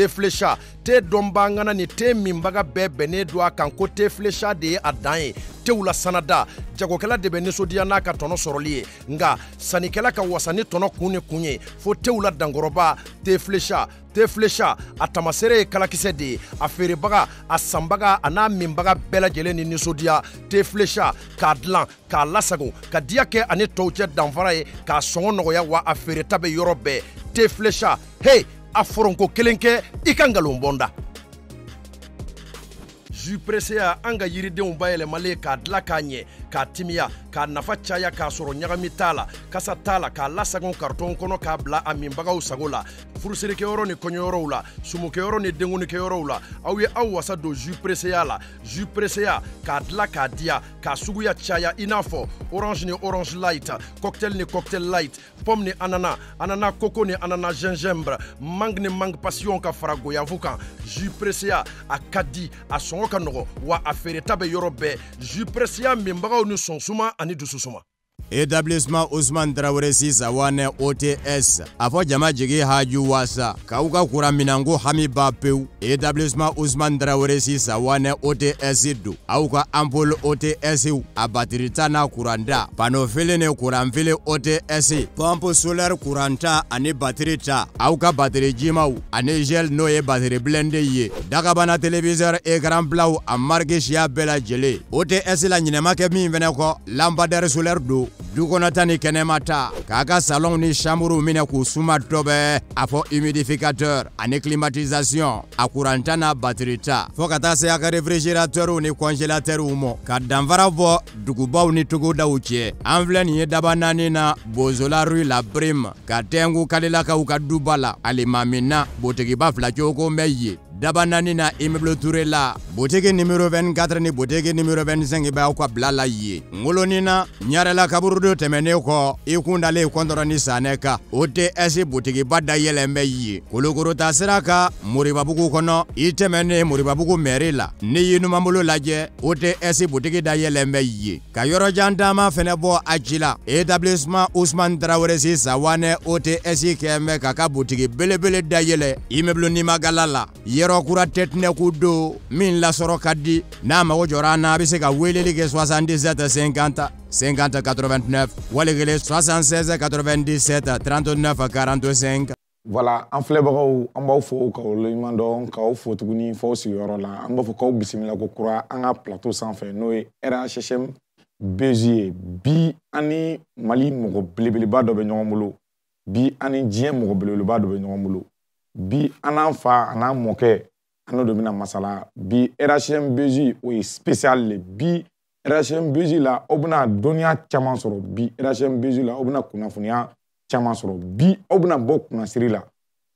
te flesha te dɔnbangana ni te minbaga bɛɛ bɛnnen don a kan ko te flesha de ye a dan ye tew la sanada jagokɛla de bɛ ninsodiya n'a ka tɔnɔ sɔrɔli ye nga sannikɛla ka wasa ni tɔnɔ kun ni kun ye fo tew la dankɔrɔba te flesha te flesha a tamaseere ye kalakisɛ de ye a feerebaga a sanbaga a n'a minbaga bɛɛ lajɛlen ni ninsodiya te flesha k'a dilan k'a lasago ka diya kɛ ani tɔw cɛ danfara ye k'a sɔngɔ nɔgɔya wa a feereta bɛ yɔrɔ bɛɛ te flesha hey a foronko kelen kɛ i ka ngalon bɔnda juprese ya an ka yiridenw bayɛlɛmalen k'a dila k'a ɲɛ k'a timiya k'a nafa caya k'a sɔrɔ ɲagami t'a la kasa t'a la k'a lasagon sagola. kɔnɔ k'a bila a minbagaw sago la furuserikɛyɔrɔ ni kɔɲɔyɔrɔw la sumukɛyɔrɔ ni denkunikɛyɔrɔw la orange ne orange light cocktail ne cocktail light pomne anana anana koko anana gingembre mangne ni mangue passion ka fara goyafu kan a ka a sɔngɔ ka wa a feereta bɛ yɔrɔ bɛɛ zu pereseya ani dususuma etablissement usman tarawele sisa wane ots a fɔ jama jigi haju wasa k'aw ka kura minanko hami ba pewu etablissement usman tarawele sisa wane ots don aw ka anpol ots a batirita n'a kuranta panofele ni kuranfele ots pɔmpe solaire kuranta ani batiri ta aw ka batiri jimaw ani gel n'o ye batiri blende ye dagabana televisɛr ekran pilaw a marike bɛɛ lajɛle ots la ɲinɛma kɛ min fɛnɛ kɔ lampadɛri solaire don du kɔnɔta ni kɛnɛma ta k'a ka salɔnw ni samuruw minɛ k'u suma dɔbɛ a fɔ humidificateur ani climatisation a kuranta n'a batiri ta fɔɔ ka taa se a ka refrigeratɛrw ni kɔnjelatɛrw mɔ ka danfara bɔ dugubaw ni togodaw cɛ an filɛ nin ye daba naani na bozola rue la brime ka tɛnku kalilakaw ka duba la alimamina botigiba fila cogo bɛ dabanani na immeuble ture la butigi nimero 24 ni butigi nimero 25 b'aw ka bila la ye ngolonin na ɲarɛla kaburudo tɛmɛnen kɔ i kun dalen kɔntɔrɔ ni sanɛ kan o ts butigiba dayɛlɛn bɛ ye kolokorota sira ka moribabugu kɔnɔ i tɛmɛnen moribabugu mɛri la n'i ye numanbolo lajɛ o ts butigi dayɛlɛn bɛ ye ka yɔrɔjan dama fɛnɛ bɔ a ci etablissement usman tarawelesi sawanɛ o ts kɛmɛ k'a ka butigi belebele dayɛlɛ immeuble nimagala la yɔrɔ yɔrɔ kura tɛtinɛ ku don min lasɔrɔ ka di n'a mago jɔra an na a bɛ se ka weleli kɛ 77 50 50 89 wali kelen 76 97 39 45. Voilà, an filɛbagaw an b'aw fo k'aw waleɲuman dɔn k'aw fo tuguni f'aw sigiyɔrɔ la an b'a fɔ k'aw bisimila ko kura an ka plateau sanfɛ n'o ye RHSM BZ ye bi ani Mali mɔgɔ belebeleba dɔ bɛ ɲɔgɔn bolo bi ani diɲɛ mɔgɔ belebeleba dɔ bɛ ɲɔgɔn bolo bi an n'an fa a n'an mɔkɛ an n'o de bɛna masala bi RHMBJ o ye spécial le bi RHMBJ la aw bɛna dɔnniya caman sɔrɔ bi RHMBJ la aw bɛna kunnafoniya caman sɔrɔ bi aw bɛna bɔ kunnasiri la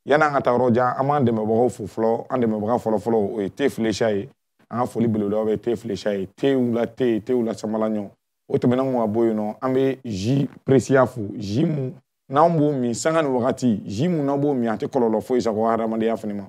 yan'an ka taa yɔrɔ jan an b'an dɛmɛbagaw fo fɔlɔ an dɛmɛbaga fɔlɔfɔlɔ o ye T Flecha ye an ka foli belebeleba bɛ T Flecha ye T u la T T u la Samalaɲɔ o tɛmɛnen kɔ ka bɔ yen nɔ an bɛ J Presia fo J mun n'anw b'o min sanga ni wagati ji mun n'aw b'o min a tɛ kɔlɔlɔ foyi s'aw ka hadamadenya fana ma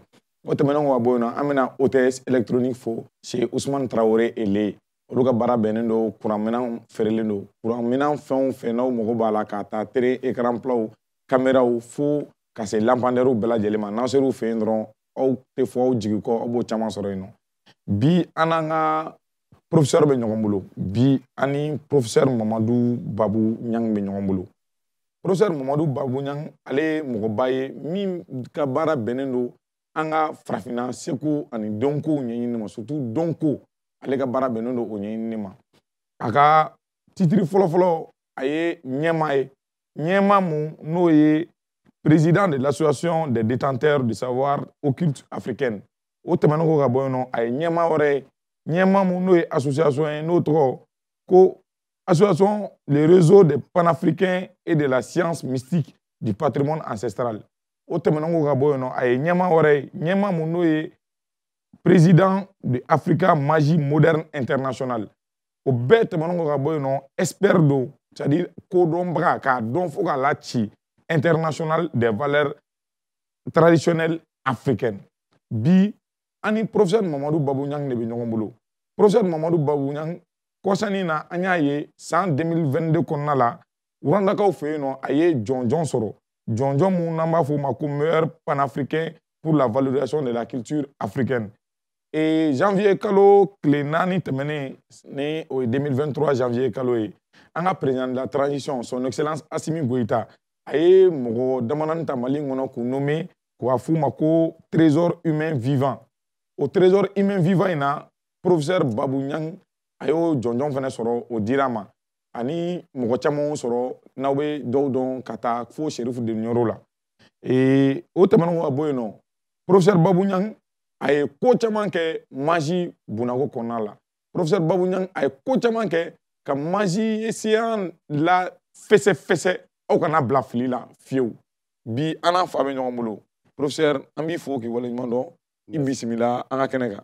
o tɛmɛnen kɔ ka bɔ yen nɔ an bɛna ots électronique fo chez usman traore ele olu ka baara bɛnnen don kuranminɛnw feerelen don kuranminɛn fɛn o fɛn n'aw mago b'a la k'a ta tere écran plaw kameraw fo ka se lampadaires bɛɛ lajɛlen ma n'aw ser'u fɛ yen dɔrɔn aw tɛ fɔ aw jigi kɔ aw b'o caman sɔrɔ yen nɔ bi an n'an ka professeur bɛ ɲɔgɔn bolo bi ani professeur mamadu babu ɲang bɛ ɲɔgɔn bolo professeur mamadu babuɲan ale ye mɔgɔba ye min ka baara bɛnnen don an ka farafina seko ani dɔnkow ɲɛɲini ma surtout dɔnko ale ka baara bɛnnen don o ɲɛɲini ma a ka titiri fɔlɔfɔlɔ a ye ɲɛma ye ɲɛma mun n'o ye président de l'association des détenteurs du de savoir occulte africaine o tɛmɛnen kɔ ka bɔ yen nɔ a ye ɲɛma wɛrɛ ye ɲɛma mun n'o ye association ye n'o tɔgɔ ko Association, le réseaux des panafricains et de la science mystique du patrimoine ancestral. Au président de Africa Magie Moderne Internationale. Au bête expert d'eau, c'est-à-dire Kodombra, international des valeurs traditionnelles africaines. Bi, ani professeur Mamadou Babou Nyang ne Professeur Mamadou Babou Kosani na an sans san 2022 kɔnɔna la urandakaw fɛ yen aye jonjon soro jonjon sɔrɔ namba mun n'an meilleur panafricain pour la valorisation de la culture africaine et janvier kalo kle nani tɛmɛnen ni o 2023 janvier kalo e anga président de la transition son excellence Assimi Goita aye mo mɔgɔ damadɔni mali k'u nommé ko f'u ma trésor humain vivant au trésor humain vivant ina na professeur babu Nyang a y'o jɔnjɔn fana sɔrɔ o dira ma ani mɔgɔ camanw sɔrɔ n'aw bɛ dɔw dɔn ka taa fo serifu deliyɔrɔ la ee o tɛmɛnen ka bɔ yen nɔ professeur babu ɲang a ye ko caman kɛ mazi bunako kɔnɔna la professeur babu ɲang a ye ko caman kɛ ka mazi siya la fɛsɛfɛsɛ aw kana bila fili la fiyewu bi an n'a fa bɛ ɲɔgɔn bolo professeur an b'i fo k'i waleɲuman dɔn i bisimila an ka kɛnɛ kan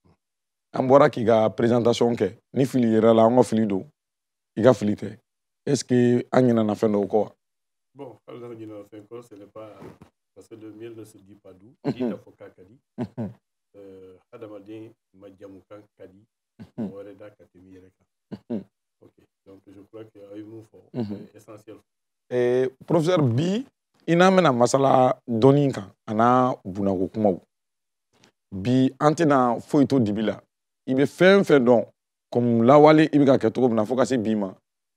an bɔra k'i ka présentation kɛ ni fili yɛrɛ la an ka fili don i ka fili tɛ est ce que an ɲinɛna fɛn dɔw kɔ wa. bon hali n'an ɲinɛna fɛn kɔ ce n'est pas parce que le miel ne se dit pas doux ji ka fɔ k'a ka di jamu majamukan ka di mɔgɔ wɛrɛ da ka tɛmɛ i yɛrɛ kan ok donc je crois que a ye mun fɔ c'est essentiel. Eh, professeur bi i n'an bɛna masala dɔɔni kan a n'a bunako kumaw bi an tɛna foyi to dibi la Ibe fen fen don, kom la wale ibe ga ketoko, bina fokase bima,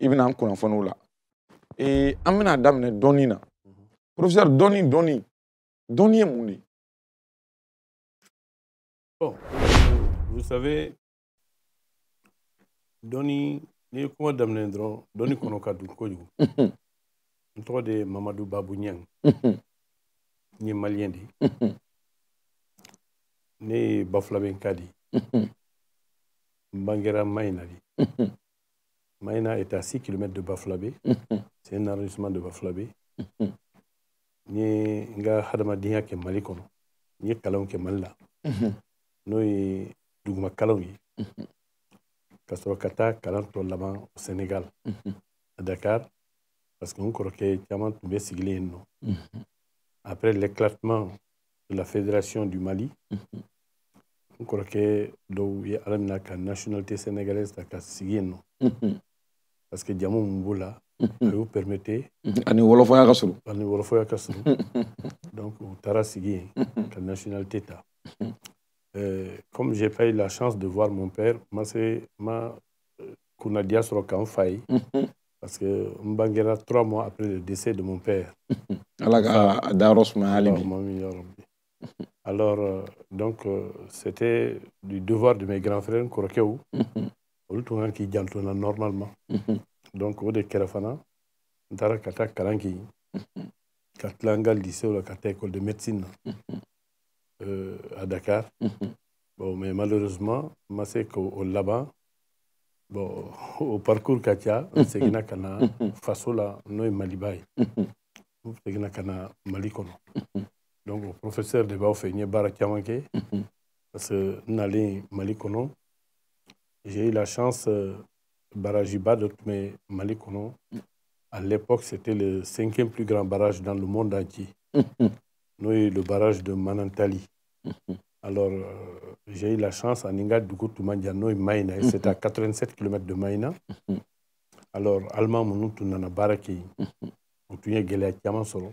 ibe nan konan fon ou la. E amena damne doni nan. Profesor, doni, doni, doni yon e mouni? Bon, vous savez, doni, ne kouman damne ndron, doni konon ka doun koujou. Mhm. Ntwa de mamadou babou nyang, mhm. nyem malyen di. Mhm. Ne baf laben kadi. Ntwa de mamadou babou nyang, Banguera Mainari. Maina est à 6 km de Baflabé. C'est un arrondissement de Baflabé. Ni nga hadamadenya ke Mali kono. Ni kalon ke Mali Noi N'o ye duguma kalanw nous Ka sɔrɔ Sénégal. À Dakar. Parce que nous que caman un Après l'éclatement de la Fédération du Mali n kɔrɔkɛ dɔw ye ala mina ka nationalité sénégalaise ta ka sigi yen nɔ parce que jamu min b'o la a mhm. y'o permete mhm. ani wɔlɔfɔya ka surun ani wɔlɔfɔya ka surun mhm. donc u taara sigi yen ka nationalité ta Euh, comme j'ai pas eu la chance de voir mon père, ma ma euh, Kounadia Srokan Faye, parce que Mbangera trois mois après le décès de mon père. Allah euh, a daros ma alibi. Alors, euh, donc, euh, c'était du devoir de mes grands frères, Korokeou, mhm. un qui jantona normalement. Mhm. Donc, au de Kerafana, Ntara Kata Karanki, mhm. Katlanga lycée ou la Kata école de médecine euh, à Dakar. Bon, mais malheureusement, Masé au là-bas, bon, au parcours Katia, Segina Kana, Fasola, c'est qu'il Segina Kana Malikono donc le professeur de il y a un parce que nali Malikono, mali j'ai eu la chance euh, barajiba barrage de bɛ à l'époque c'était le cinquième plus grand barrage dans le monde entier mhm. Nous, le barrage de manantali mhm. alors euh, j'ai eu la chance à Ninga, du côté tun man c'est à 87 km de maina mhm. alors allemand nous, tun nana baara kɛ yen u tun ye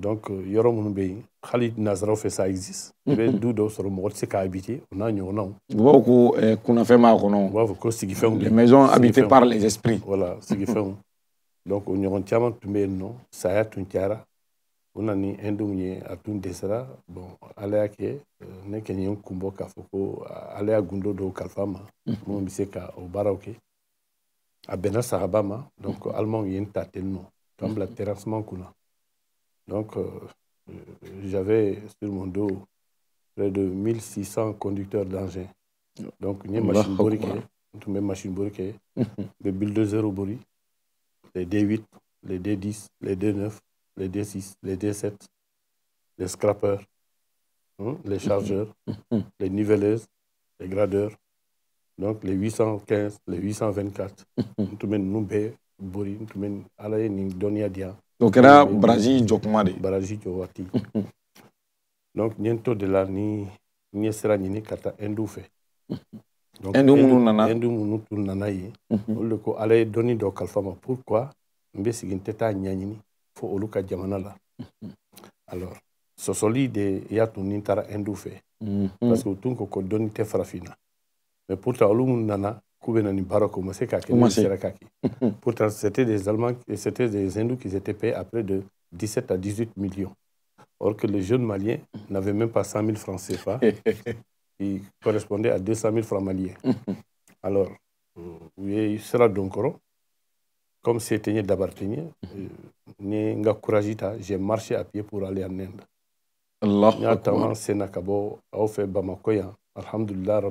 donc yoro mun be yen hali nazaraw ça sa existe i bɛ du dɔw sɔrɔ mɔgɔ tɛ se k'a habité o n'a ɲɔgɔnnaw u b'a fɔ ko kunnafɛn b'a kɔnɔ les maisons habitées par les esprits voilà sigifɛnw donc on ɲɔgɔn caman tu bɛ non. Ça saya tun cayara On a ni indiw euh, ye a tun bon ala y'a kɛ ne kɛ n kun k'a foko ko ala y'a gundo dɔw kalifa ma ka o baaraw kɛ a bɛnna donc allemand ye n ta ten terrassement kunna donc, euh, j'avais sur mon dos près de 1600 conducteurs d'engins. Donc, une machine toutes machine bourriquées, mhm. les bulldozers au les D8, les D10, les D9, les D6, les D7, les scrappers, hein, les mhm. chargeurs, mhm. les niveleuses, les gradeurs, donc les 815, les 824, tout le nous bori, tout le monde, donia, dia. o kɛra barazi jɔ kuma de barazi jɔ waati donc n ye mhm. n to de la mhm. ni n ye sira ɲini ka taa ɛndu fɛ ɛndu minnu nana ɛndu minnu tun nana yen olu de ko ala ye dɔnni dɔ kalifa ma pourquoi n bɛ sigi n tɛ taa ɲɛɲini fo olu ka jamana la alors sɔsɔli de y'a to ni n taara ɛndu fɛ mhm. parce que u tun ko ko dɔnni tɛ farafinna mais pourtant olu minnu nana ni pourtant c'était des allemands c'était des hindous qui étaient payés à près de 17 à 18 millions or que les jeunes maliens n'avaient même pas 100 000 francs CFA qui correspondaient à 200 000 francs maliens alors euh, oui sera doncoro. comme c'était ɲe ni j'ai marché à pied pour aller en Inde Allah Notamment, senakabo sen na ka Alhamdulillah aw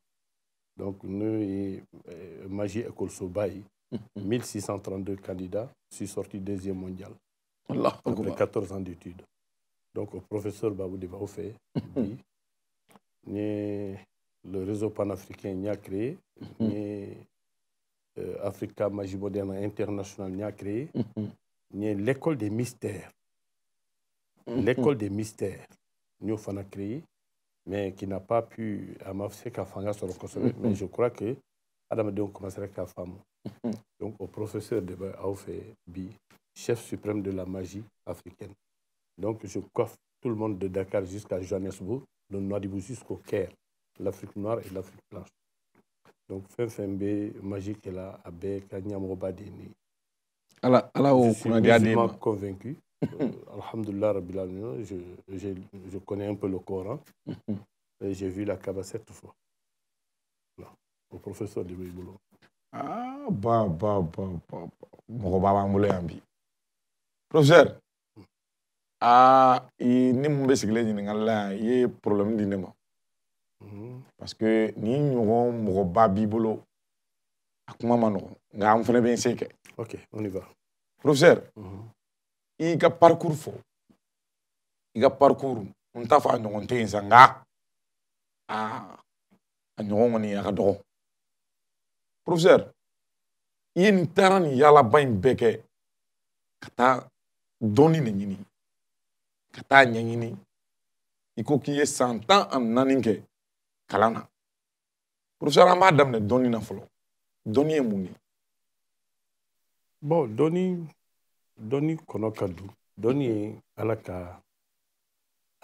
donc nous Magie École Sobaï 1632 candidats suis sorti deuxième mondial Allah après 14 ans d'études donc le professeur Babou Baoufé mhm. dit le réseau panafricain a créé mhm. ni euh, Africa Magie Moderne International a créé mhm. ni l'école des mystères l'école des mystères nous a créé mais qui n'a pas pu amasser Kafanga sur le fanga mais je crois que adamadenw commencera la femme. donc au professeur de Baoufé chef suprême de la magie africaine donc je coiffe tout le monde de Dakar jusqu'à Johannesburg de Nouadhibou jusqu'au Caire l'Afrique noire et l'Afrique blanche donc fɛn magique est magie kɛla a bɛɛ alors, je suis convaincu euh, Alhamdulillah, je, je, je, connais un peu le Coran. et j'ai vu la Kaaba sept fois. Là, au professeur de Boulot. Ah, bah, bah, bah, bah. Mɔgɔ baba n bolo yan bi. Professeur, aa hmm. ne mun bɛ sigilen ɲininkali la yan, i ye problème di ne ma. Hmm. Parce que ni ɲɔgɔn mɔgɔba b'i bolo, a kuma ma nɔgɔn. Nka an fana bien n se Ok, on y va. Professeur, hmm. Iga ya ka parcours iga i ka parcours n t'a fɔ a ɲɔgɔn tɛ yen sa nka aa a ɲɔgɔn kɔni a ka dɔgɔ professeur i ye nin taara nin yaalaba in bɛɛ kɛ ka taa dɔɔni de ɲini ka taa k'i ye san tan ani naani kɛ na professeur an b'a daminɛ na fɔlɔ dɔɔni ye mun ye. bon dɔɔni dɔnni kɔnɔ ka du dɔnni ye ala ka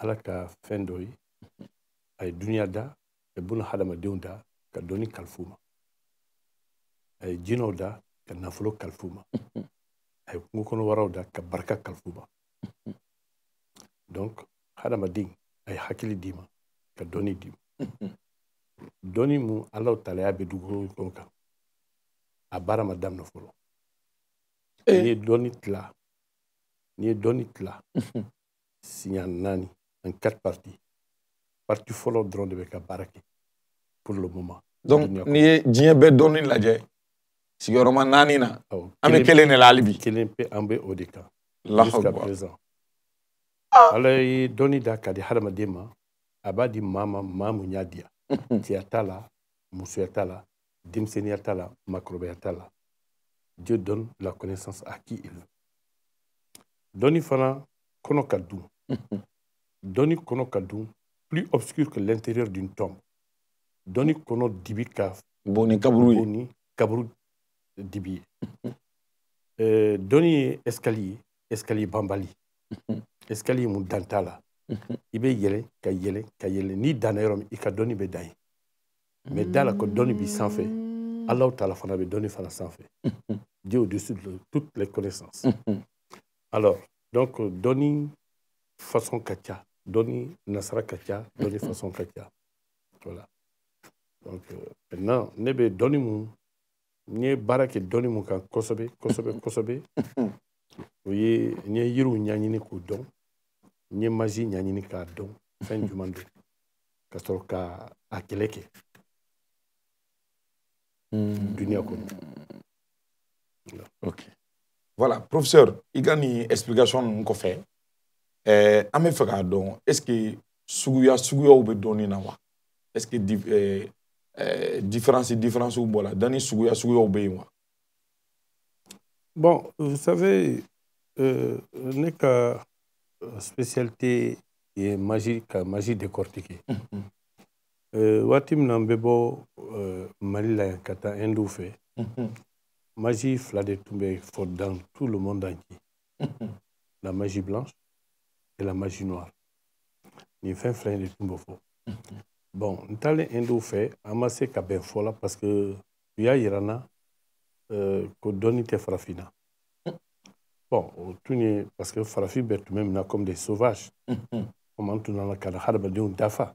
ala ka fɛn dɔ ye a ye duniya da a ye buna hadamadenw da ka dɔnni kalifu ma a ye jinɛw da ka nafolo kalifu ma a ye kungo kɔnɔ waraw da ka barika kalifu ma donc hadamaden a ye hakili d'i ma ka dɔnni d'i ma dɔnni mun alaw talaya bɛ dugukolo kɔnɔ kan a baara ma daminɛ fɔlɔ Eh. n'i ye dɔɔni tila n'i ye dɔɔni tila siɲa naani en quatre parties parti fɔlɔ dɔrɔn de bɛ ka baara kɛ pour le moment. donc n'i ye diɲɛ bɛɛ dɔɔni lajɛ sigiyɔrɔma naani na an bɛ kelen de la hali bi. kelen pe an bɛ o de kan. jusqu'à présent. ala ye dɔɔni da ka di hadamaden ma a b'a di maa ma maa mun y'a diya. cɛya t'a la musoya t'a la denmisɛnninya t'a la maakɔrɔbaya t'a la. Dieu donne la connaissance à qui il veut Doni fana kono kadu »« Doni kono plus obscur que l'intérieur d'une tombe Doni kono dibi kaf »« Boni kabrou »« kaburu Doni dibi escalier escalier Bambali. escalier mun dan kayele n'i dans ika Kadoni bedai »« ka mais la Mm-hmm. Allah taala fana fana mm-hmm. Dieu au-dessus de toutes les connaissances mm-hmm. alors donc Doni, façon Katia. Doni, nasara katia, façon Katia. voilà donc euh, maintenant nebe doni dɔnni mun n doni donné kan kosobe, kosobe, kosobe. Oui, Nous avons ni Mm. dunia Ok. voilà professeur y a une explication qu'on fait. Eh, euh, an est ce que suguya suguyaw bɛ donne na wa est ce que euh, différence et différence ou voilà, Dani suguya suguyaw ou yen bon vous savez euh, ne euh, spécialité ye magie magie décortiquer. Mm, mm. Euh, waati min na n bɛ bɔ euh, mali la yan ka taa indiw fɛ magie fila de tun bɛ fɔ dans tout le monde entier la magie blanche et la magie noire nin fɛn fila in de tun bɛ fɔ bon n taalen indiw fɛ an ma se ka bɛn fɔ la parce que u y'a yira n na euh, ko dɔnni tɛ farafinna bon o tun ye parce que farafin bɛɛ tun bɛ minɛ comme des sauvages komi an tun nana ka na hadamadenw dafa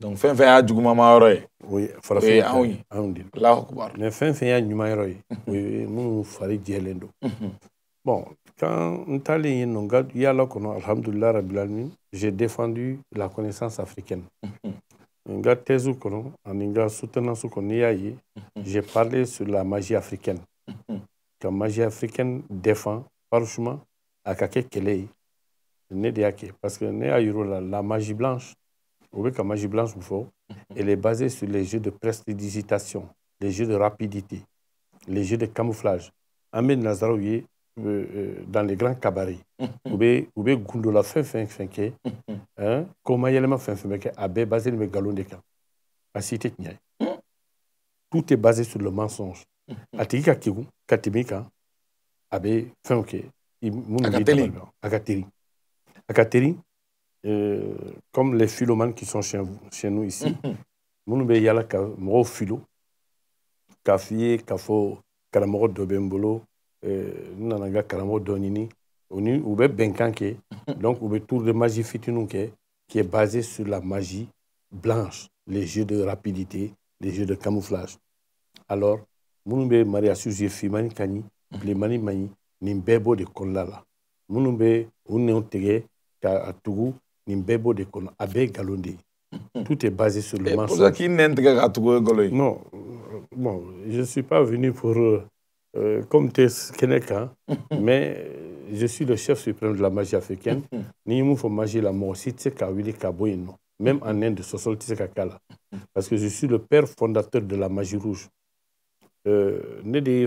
donc fɛn fɛn y'a ma yɔrɔ ye o ye farafin eh, ah o ye anw ye anw de Alahu mais fɛn fɛn y'a ɲuman yɔrɔ ye o ye minnu mhm. fari jɛlen don mhm. bon quand n taalen yen nɔ n ka yaala kɔnɔ alihamudulilayi Alamin. j'ai défendu la connaissance africaine n ka thèse kɔnɔ ani n ka soutenance kɔnɔ n'i y'a ye mhm. j'ai parlé sur la magie africaine ka magie africaine défend franchement a ka kɛ kɛlɛ ye ne de y'a kɛ parce que ne y'a yir'u la la magie blanche Obeka Magie Blanche Bouffo, elle est basée sur les jeux de prestidigitation, les jeux de rapidité, les jeux de camouflage. Amène Nazaroui, euh, euh, dans les grands cabarets, fait, Gundola fin fin fin hein? il Koma Yelema fin fin ke, Abe basé le galon de camp. A cité Tout est basé sur le mensonge. Atigi ka kegu, katimi kan, Abe fin ke, Akateri. Akateri. Akateri, euh, comme les philomanes qui sont chez, vous, chez nous ici, minnu yala ka mɔgɔw filo k'a f'i ye bembolo, fɔ karamɔgɔ dɔ bɛ n bolo nana donc u tour de magie fitininw qui est basé sur la magie blanche les jeux de rapidité les jeux de camouflage alors minnu maria suzie fimani Kani, ɲi mm-hmm. Mani, man b'o de konlala, la minnu bɛ u nɛnw k'a de hmm. tout est basé sur le non bon je suis pas venu pour euh, euh, comme hein. mais je suis le chef suprême de la magie africaine hmm. n'i ye magie la mort. même en Inde hmm. parce que je suis le père fondateur de la magie rouge euh, Né de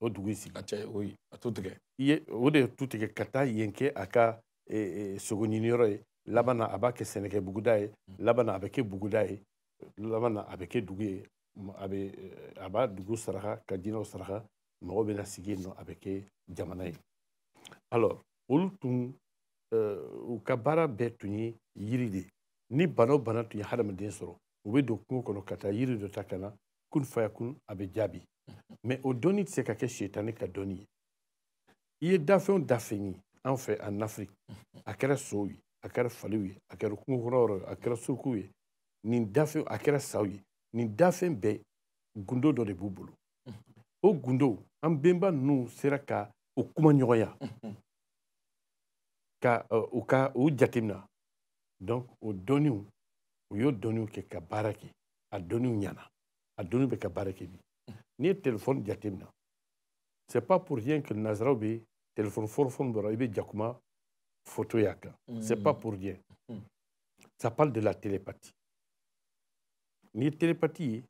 o dugu in sigi. a cɛ o ye a t'u tigɛ. i ye o de tu tigɛ ka taa yen kɛ a ka e, e, sogo ɲiniyɔrɔ ye laban na a b'a kɛ sɛnɛkɛ buguda ye mm. laban na a bɛ kɛ buguda ye laban na a bɛ kɛ dugu ye a bɛ e, a b'a dugu saraka ka jinɛw saraka mɔgɔ bɛ na sigi yen nɔ a bɛ kɛ jamana ye alors olu tun u ka baara bɛɛ tun ye yiri de ni bana o bana tun ye hadamaden sɔrɔ u bɛ don kungo kɔnɔ ka taa yiri dɔ ta ka na kun faya kun a bɛ jaabi Mɛ o dɔni tɛ se ka kɛ sitanɛ ka dɔnni ye. I ye dafɛn o dafɛn ye an fɛ en afrique a kɛra sow ye a kɛra faliw ye a kɛra kungokɔrɔ ye a kɛra surukuw ye nin dafɛn a kɛra saw ye nin dafɛn bɛɛ gundo dɔ de b'u bolo o gundo an benba ninnu sera ka o euh, kuma ɲɔgɔnya ka u ka o jatemina donc o dɔnniw u y'o dɔnniw kɛ ka baara kɛ a dɔnniw ɲana a dɔnniw bɛ ka baara kɛ bi n'i téléphone c'est pas pour rien que le bɛ téléphone fɔlɔfɔlɔ bora la photo c'est pas hmm. pour rien hmm. ça parle de la télépathie n'i télépathie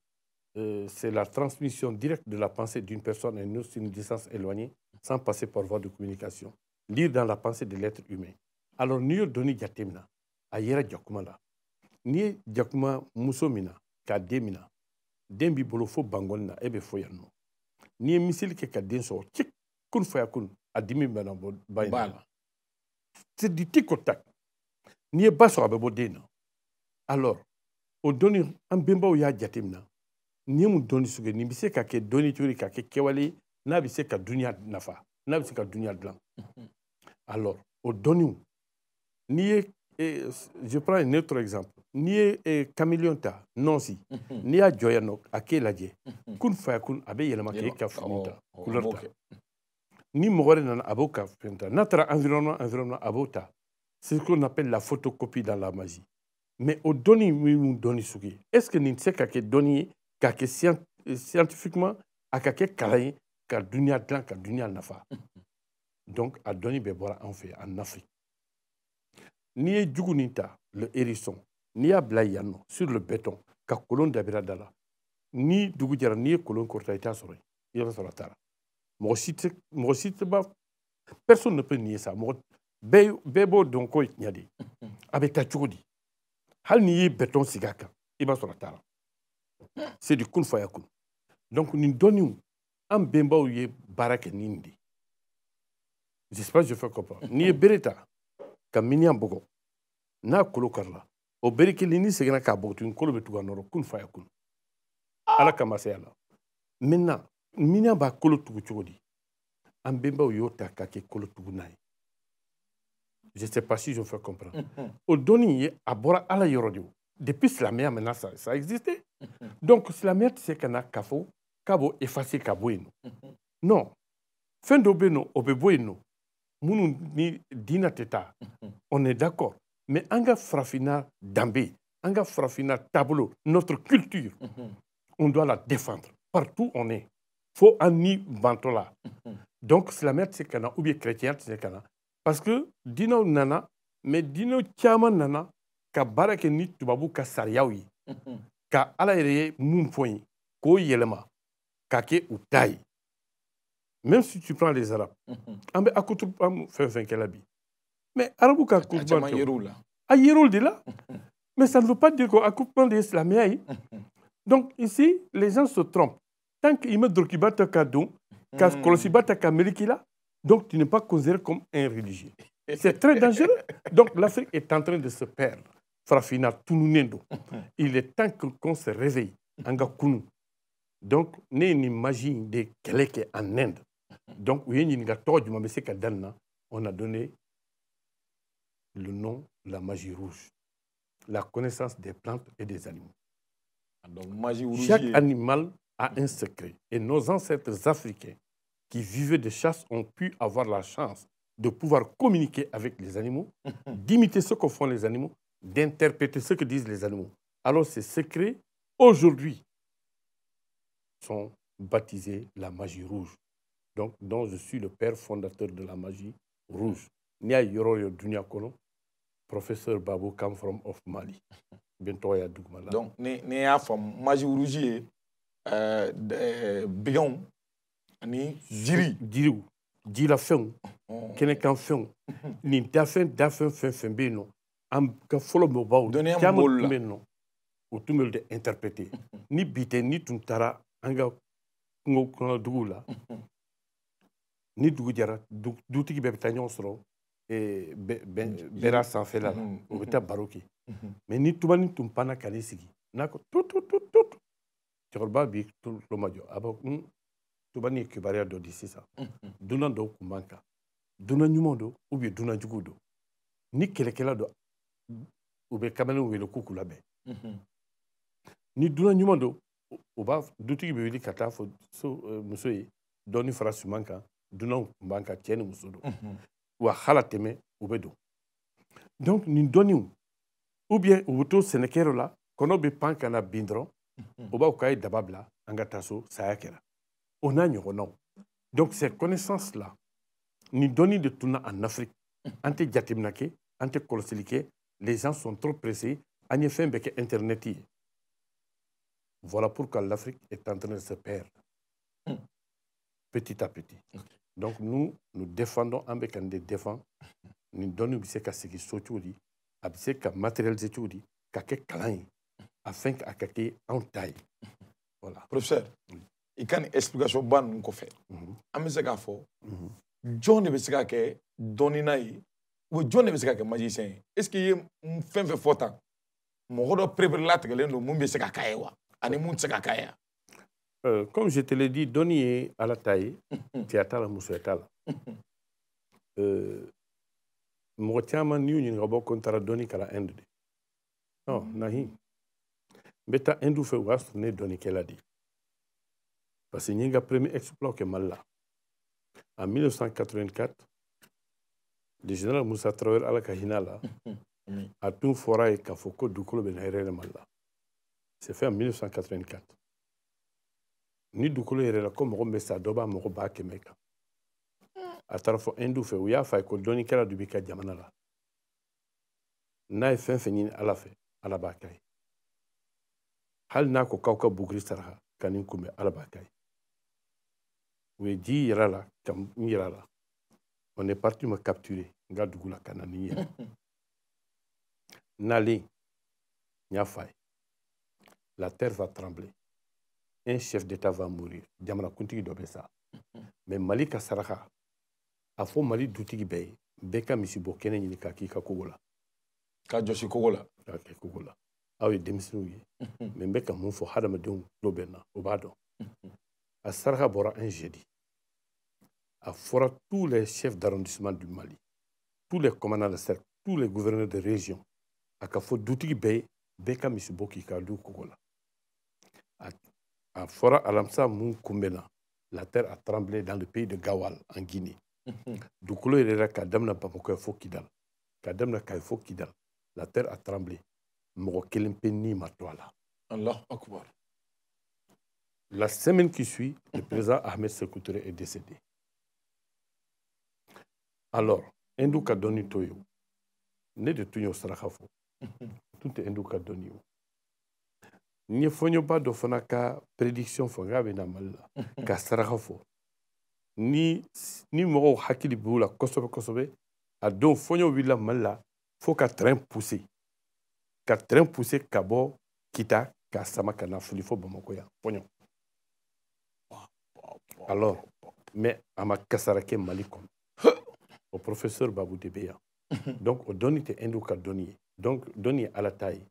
euh, c'est la transmission directe de la pensée d'une personne à une autre sur une distance éloignée sans passer par voie de communication lire dans la pensée de l'être humain alors n'i doni dɔnni jateminɛ à la n'i jakuma muso den b'i bolo fo bangɔni na e bɛ fo yan nɔ n'i ye miseli kɛ ka den sɔrɔ cik kun faya kun a dimi bɛna bɔ ba in na c'est du tic au tac n'i ye ba sɔrɔ a bɛ bɔ den na alors o dɔnni an bɛnbaw y'a jate min ye mun dɔnni sugu ye nin bɛ se ka kɛ dɔnni cogo di ka kɛ kɛwale n'a bɛ se ka dunuya nafa n'a bɛ se ka dunuya dilan alors o dɔnniw n'i ye Et je prends un autre exemple. Ni e Nancy, ni a joya à ake laje kun fa kun abe yelma ni mogore nan abo N'atra notre environnement environnement abota c'est ce qu'on appelle la photocopie dans la magie mais au doni mu doni Souki, est-ce que nin se ka doni ka scientifiquement a ka ke kalay ka dunia dlan ka dunia nafa mhm. donc a doni be bora en fait en Afrique n'i ye jugu le hérisson n'i y'a bila yan nɔ sur le béton ka kolon dabira ni dugu jɛra n'i ye kolon kɔrɔta i t'a sɔrɔ yen i Moi sɔrɔ a taara mɔgɔ si tɛ si ba personne ne peut nier ça mɔgɔ bɛɛ bɛɛ b'o dɔn ko tiɲɛ de a bɛ taa cogo di hali n'i ye béton sigi a kan i b'a sɔrɔ a taara c'est du kun faya donc nin dɔnniw an bɛnbaw ye baara kɛ nin de j'espère que je fais comprendre n'i ye ka miniya bugɔ n'a kolo karila o bere kelen n'i seginna k'a bugɔ tuguni kolo bɛ tugu a nɔrɔ kun fa ya kun ala ka masaya la maintenant miniya b'a kolo tugu cogo di an bɛnbaw y'o ta k'a kɛ kolo tugu n'a ye je sais pas si je fais comprendre o dɔnni ye a bɔra ala yɔrɔ de o depuis silamɛya maintenant ça ça existait donc silamɛya tɛ se ka na k'a fɔ k'a b'o ka bɔ yen nɔ non fɛn dɔ bɛ yen nɔ o bɛ bɔ yen nɔ munu ni dina tɛ on est d'accord mais anga frafina dambi, anga frafina tableau, notre culture on doit la défendre partout on est faut anni ni la donc c'est la mère c'est na ou bien chrétien c'est se parce que dino nana mais dino chama nana ka barake kɛ ni tubabu ka sariyaw ka ala yɛrɛ mun fɔ k'o yɛlɛma ka ke u même si tu prends les arabes an bɛ akutu fɛn un kɛla bi mais arabu ka kutuba a Yeroul de là, ah, mais ça ne veut pas dire que accoupement de l'islamia donc ici les gens se trompent tant qu'ils mettent le dorokiba à ka don ka kɔlɔsiba donc tu n'es pas considéré comme un religieux c'est très dangereux donc l'afrique est en train de se perdre Frafina il est temps qu'on se réveille Angakounou. donc ne ye nin de en inde donc, hein, on a donné le nom la magie rouge, la connaissance des plantes et des animaux. Ah, Chaque animal a un secret. Et nos ancêtres africains qui vivaient de chasse ont pu avoir la chance de pouvoir communiquer avec les animaux, d'imiter ce que font les animaux, d'interpréter ce que disent les animaux. Alors ces secrets, aujourd'hui, sont baptisés la magie rouge donc, je suis le père fondateur de la magie rouge. Nia Yoroyo professeur Babou from of Mali. Bientôt, Donc, magie rouge, euh, euh, Bion, ni Jiri. Jiri. Oh. ni ben Am ka folo mo un de interpréter. Ni ni tuntara, anga, ni dugu jɛra dutigi bɛɛ bɛ taa ɲɔgɔn sɔrɔ bɛra sanfɛla la o bɛ taa baro kɛ mɛ ni tubani tun panna k'ale sigi n'a ko to to to to to cɛkɔrɔba b'i tulo majɔ a b'a un tubani ye kibaruya dɔ di sisan dunan dɔw tun b'an kan dunan ɲumanw don ubiyɛn dunan juguw don ni kɛlɛkɛla don u bɛ kamalenw wele k'u k'u labɛn ni dunan ɲuman don o b'a dutigi bɛ wuli ka taa fɔ muso ye dɔɔnin fara suman kan Donc, tun b'an kan wa donc nous dɔnniw ou bien u bɛ to sɛnɛkɛyɔrɔ la là, qu'on pan ka na bin dɔrɔn o ou bien ye daba bila an ka taa donc ces connaissance là nous dɔnni de tunna en Afrique Ante tɛ anti kɛ les gens sont trop pressés an ye avec internet voilà pourquoi l'Afrique est en train de se perdre hmm. petit à petit. donc nous nous défendons an bɛ ka nin de défend nin dɔnni bɛ se ka segin so cogo di a bɛ se ka matérialiser cogo di ka kɛ kalan ye afin a ka kɛ anw ta ye voilà. professeur mm -hmm. i ka nin explication ba ninnu kɔfɛ mm -hmm. an bɛ se k'a fɔ mm -hmm. jɔn de bɛ se ka kɛ dɔnnina ye wa jɔn de bɛ se ka kɛ magicien ye est ce que i ye fɛn fɛn fɔ tan mɔgɔ dɔ pereperelatigɛlen don mun bɛ se ka k'a ye wa ani mun tɛ se ka k'a ye wa. Euh, comme je te l'ai dit, Donier à la taille, Tiatala à la. caman n'i y'u ɲininka bɔ ko n taara dɔɔni Inde Non, mm. nahi. Mais ta non. Inde fɛ o y'a ne ye dɔɔnikɛla dit. Parce que c'est premier exploit est mal là. En 1984, le général Moussa Traoré à ka hinɛ a la, a tun a ye k'a fɔ ko C'est fait en 1984 ni dugukolo yɛrɛ la ko mɔgɔ min bɛ sa dɔ b'a mɔgɔ ba kɛmɛ kan a taara fɔ fɛ u y'a fa ko dɔnnikɛla de b'i ka jamana la n'a ye fɛn fɛn ɲini ala fɛ ala b'a ka ye hali n'a ko k'aw ka buguri saraka ka nin kunbɛn ala b'a ka ye u ye ji la ka n la on est parti me capturer n ka dugu la ka na nin yɛrɛ n y'a fa ye la terre va trembler un chef d'État va mourir Diamana kunti bɛ ça. Mais mali ka saraka mali dutigi bɛɛ Beka bɛɛ Bokene misibɔ kɛnɛ ɲini k'a k'i ka kogo la ka jɔsi kogo la k'a kɛ kogo la aw ye denmisɛnninw a saraka bɔra un jeudi a fɔra tous les chefs d'arrondissement du mali tous les commandants de cercle tous les gouverneurs de région à ka fɔ dutigi bɛɛ ye bɛɛ ka du a fora Alamsa mun la terre a tremblé dans le pays de gawal en guinée là yɛrɛra k'a damina bamakɔ ye dal. kidal k'a n'a kayi la terre a tremblé mɔgɔ kelen ni ma la allah akbar la semaine qui suit le président ahmed sekouture est décédé alors hindu ka dɔnni Né de tun y'o saraka fɔ tun tɛ ni Fonyo fɔɲɔba dɔ prédiction fɔ k'a bɛna ka saraka ni ni mɔgɔw hakili b'u la kosɛbɛ kosɛbɛ a don fonyo bila mali fo ka terrain pousser ka terrain pousser kita k'a sama ka na fili fo me yan Fonyo. alors mais a ma professeur babou de donc o dɔnni tɛ ka dɔnni donc dɔnni à la taille.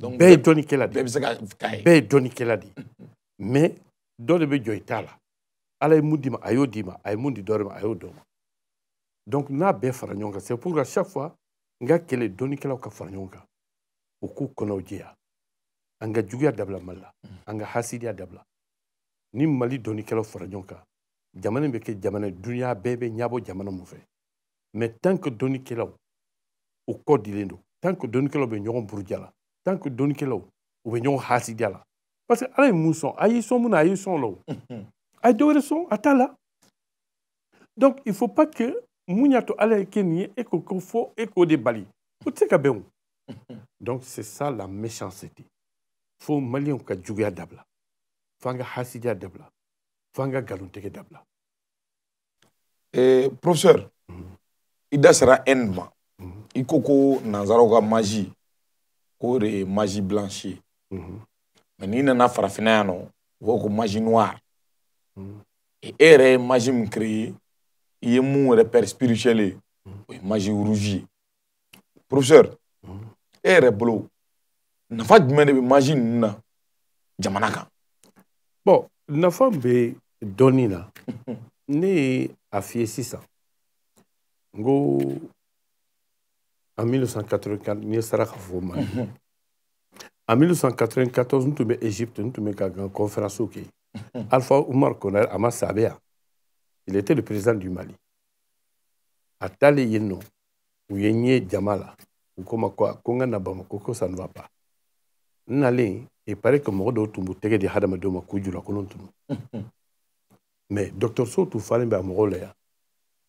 bɛɛ ye dɔɔni kɛla de bɛɛ bɛ se ka k'a ye bɛɛ ye dɔɔni kɛla de mɛ dɔ de bɛ jɔ i t'a la ala ye mun d'i ma a y'o d'i ma a ye mun di dɔ ma a y'o d'o ma donc n'a bɛɛ fara ɲɔgɔn kan c'est pour que à chaque fois n ka kɛlɛ dɔnnikɛlaw ka fara ɲɔgɔn kan u k'u kɔnɔw jɛya an ka juguya dabila mali la an ka hasidiya dabila ni mali dɔnnikɛlaw fara ɲɔgɔn kan jamana bɛ kɛ jamana duniya bɛɛ bɛ ɲabɔ jamana mun fɛ mɛ tant que dɔnnikɛlaw u kɔ dilen don tant que dɔnnikɛlaw bɛ ɲɔgɔn buruja la tant que dɔnnikɛlaw u bɛ ɲɔgɔn parce que allez ye mun sɔn a y'i sɔn mun na a y'i sɔn son mhm. donc il faut pas que mun y'a to et que kɛ nin ko fo e de bali ou tɛ mhm. donc c'est ça la méchanceté fo maliyɛnw ka juguya dabla fanga hasi ka dabla fanga fo an ka nkalontigɛ Eh, professeur mm -hmm. i da sera n ma mm -hmm. i ka k'o de ye maji blanche ye mɛ mhm. n'i nana farafinna yan nɔ u b'a ko maji noire mhm. e yɛrɛ ye maji min créé i ye mun yɛrɛ père spirituel ye mhm. o ye maji rouge ye professeur e yɛrɛ bolo nafa jumɛn de bɛ maji ninnu na jamana kan bɔn nafa bɛ dɔɔnin na ne ye a fiyɛ sisan n ko en 1984 n'i ye en 1994 nous tun égypte nous tun bɛ ka conférence ok. alpha Omar Koné, a ma il était le président du mali a taalen yen nɔ u ye n ye jama na bamako ko ça ne va pas n nalen il paraît que mɔgɔ dɔw tun b'u tɛgɛ di hadamadenw ma k'u julakolon mais docteur tun falen bɛ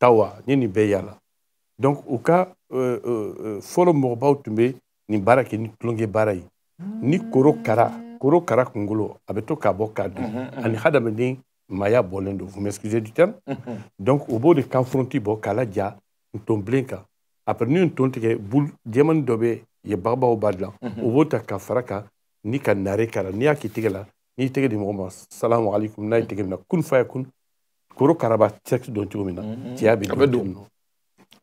tawa n ye nin bɛɛ y'a la donc u mɔgɔbaw tun bɛ nin baara kɛ ni tulonkɛ baara ye ni mm. korokara korokara kunkolo a bɛ to k'a bɔ k'a dun mm-hmm, mm-hmm. ani hadamaden maaya bɔlen don vous m'excusez du terme mm-hmm. donc u b'o de kanfronti bɔ k'a laja ntonbilen kan après ni nton tigɛ bulu jɛmani dɔ bɛ ye bagabaw b'a dilan u b'o ta ka fara kan ni ka nare k'a la n'i y'a k'i tɛgɛ la n'i tɛgɛ di mɔgɔ ma salamu alaikum n'a ye tɛgɛ minɛ kun fa kun Koro Karaba texte don cogo min na cɛya bɛ don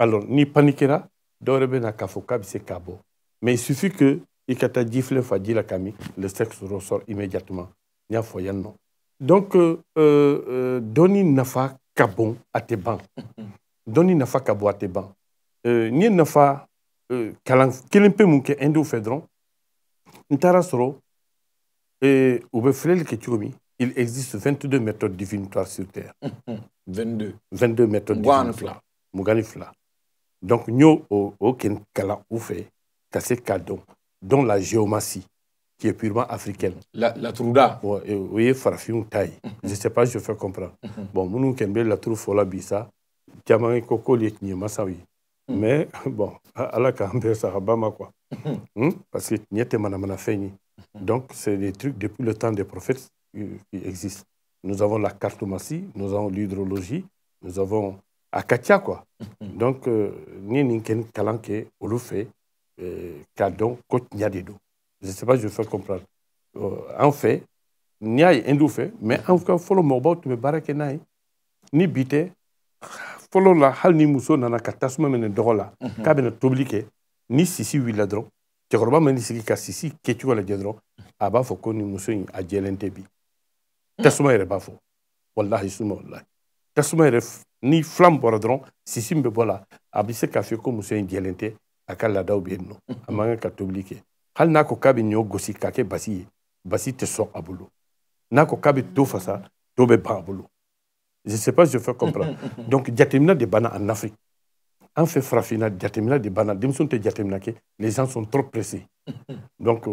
alors n'i paniquera dɔ wɛrɛ bɛ na k'a fɔ k'a bɛ se k'a bɔ mais il suffit que i ka taa ji filɛ fa ji la ka min le sexe ressort immédiatement n y'a fɔ yan nɔ donc euh, euh, dɔnni nafa ka bon a tɛ ban mm-hmm. dɔnni nafa ka bon a tɛ ban euh, n ye nafa euh, kalan kelen pe mun kɛ indiw fɛ dɔrɔn n taara sɔrɔ u bɛ filɛli kɛ cogo min il existe 22 méthodes divinatoires sur Terre. 22. Hum, 22 hum, méthodes divinatoires. Mouganifla. Donc, nous avons kala oufé, kassé cadeaux, dont la géomancie, qui est purement africaine. La, la trouda. Oui, une taille. Je ne sais pas, je fais comprendre. Hum, bon, nous avons la trouve la bisa, diamant koko lié qui masawi. Mais bon, ala ka ambe ma quoi. Parce que n'y était manamana Donc, c'est des trucs depuis le temps des prophètes qui existe. Nous avons la cartomancie, nous avons l'hydrologie, nous avons Akatia, quoi. Mhm. Donc, euh, ni ninken kalanke, olufe, euh, kadon, kot nyadedo. Je ne sais pas, je fais comprendre. Euh, en fait, nya ye mais en mɛ an ka fɔlɔ mɔgɔbaw tun bɛ baara ni bi Folo la Halni ni muso nana mhm. ka ne minɛ dɔgɔ la k'a bɛna ni sisi wulila dɔrɔn cɛkɔrɔba mana sigi ka sisi kɛcogo lajɛ dɔrɔn a b'a fɔ ko nin muso in bi Tasuma yɛrɛ b'a fɔ walahi suma walahi tasuma yɛrɛ ni flamme bɔra dɔrɔn sisi min bɛ bɔ la a bɛ se k'a fɔ ko muso in jɛlen tɛ a ka laadaw bɛ yen a man kan ka tobili n'a ko k'a bɛ ɲɔ gosi k'a kɛ basi ye basi tɛ sɔn a bolo n'a ko k'a bɛ to fasa to bɛ ban je sais pas je fais comprendre donc jateminɛ de banna en Afrique an fait, farafinna jateminɛ de banna denmisɛnw tɛ jateminɛ kɛ les gens sont trop pressés donc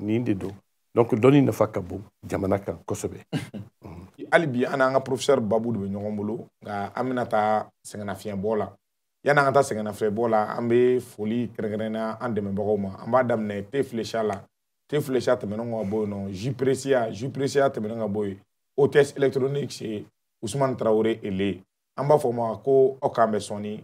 nin de don donc dɔnni nafa ka bon jamana kan kosɛbɛ hali bi an n'an ka professeur babu de bɛ ɲɔgɔn bolo nka an bɛna taa sɛgɛnnafiɲɛbɔ la yanni an ka taa sɛgɛnnafiɲɛbɔ la an bɛ foli kɛrɛnkɛrɛnnenya an dɛmɛbagaw ma an b'a daminɛ te filesha la te filesha tɛmɛnen ka bɔ yen nɔ jupresiya jupresiya tɛmɛnen ka bɔ yen hôtesse électronique c'est usumani tarawele ele an b'a fɔ o ma ko aw k'an bɛ sɔnni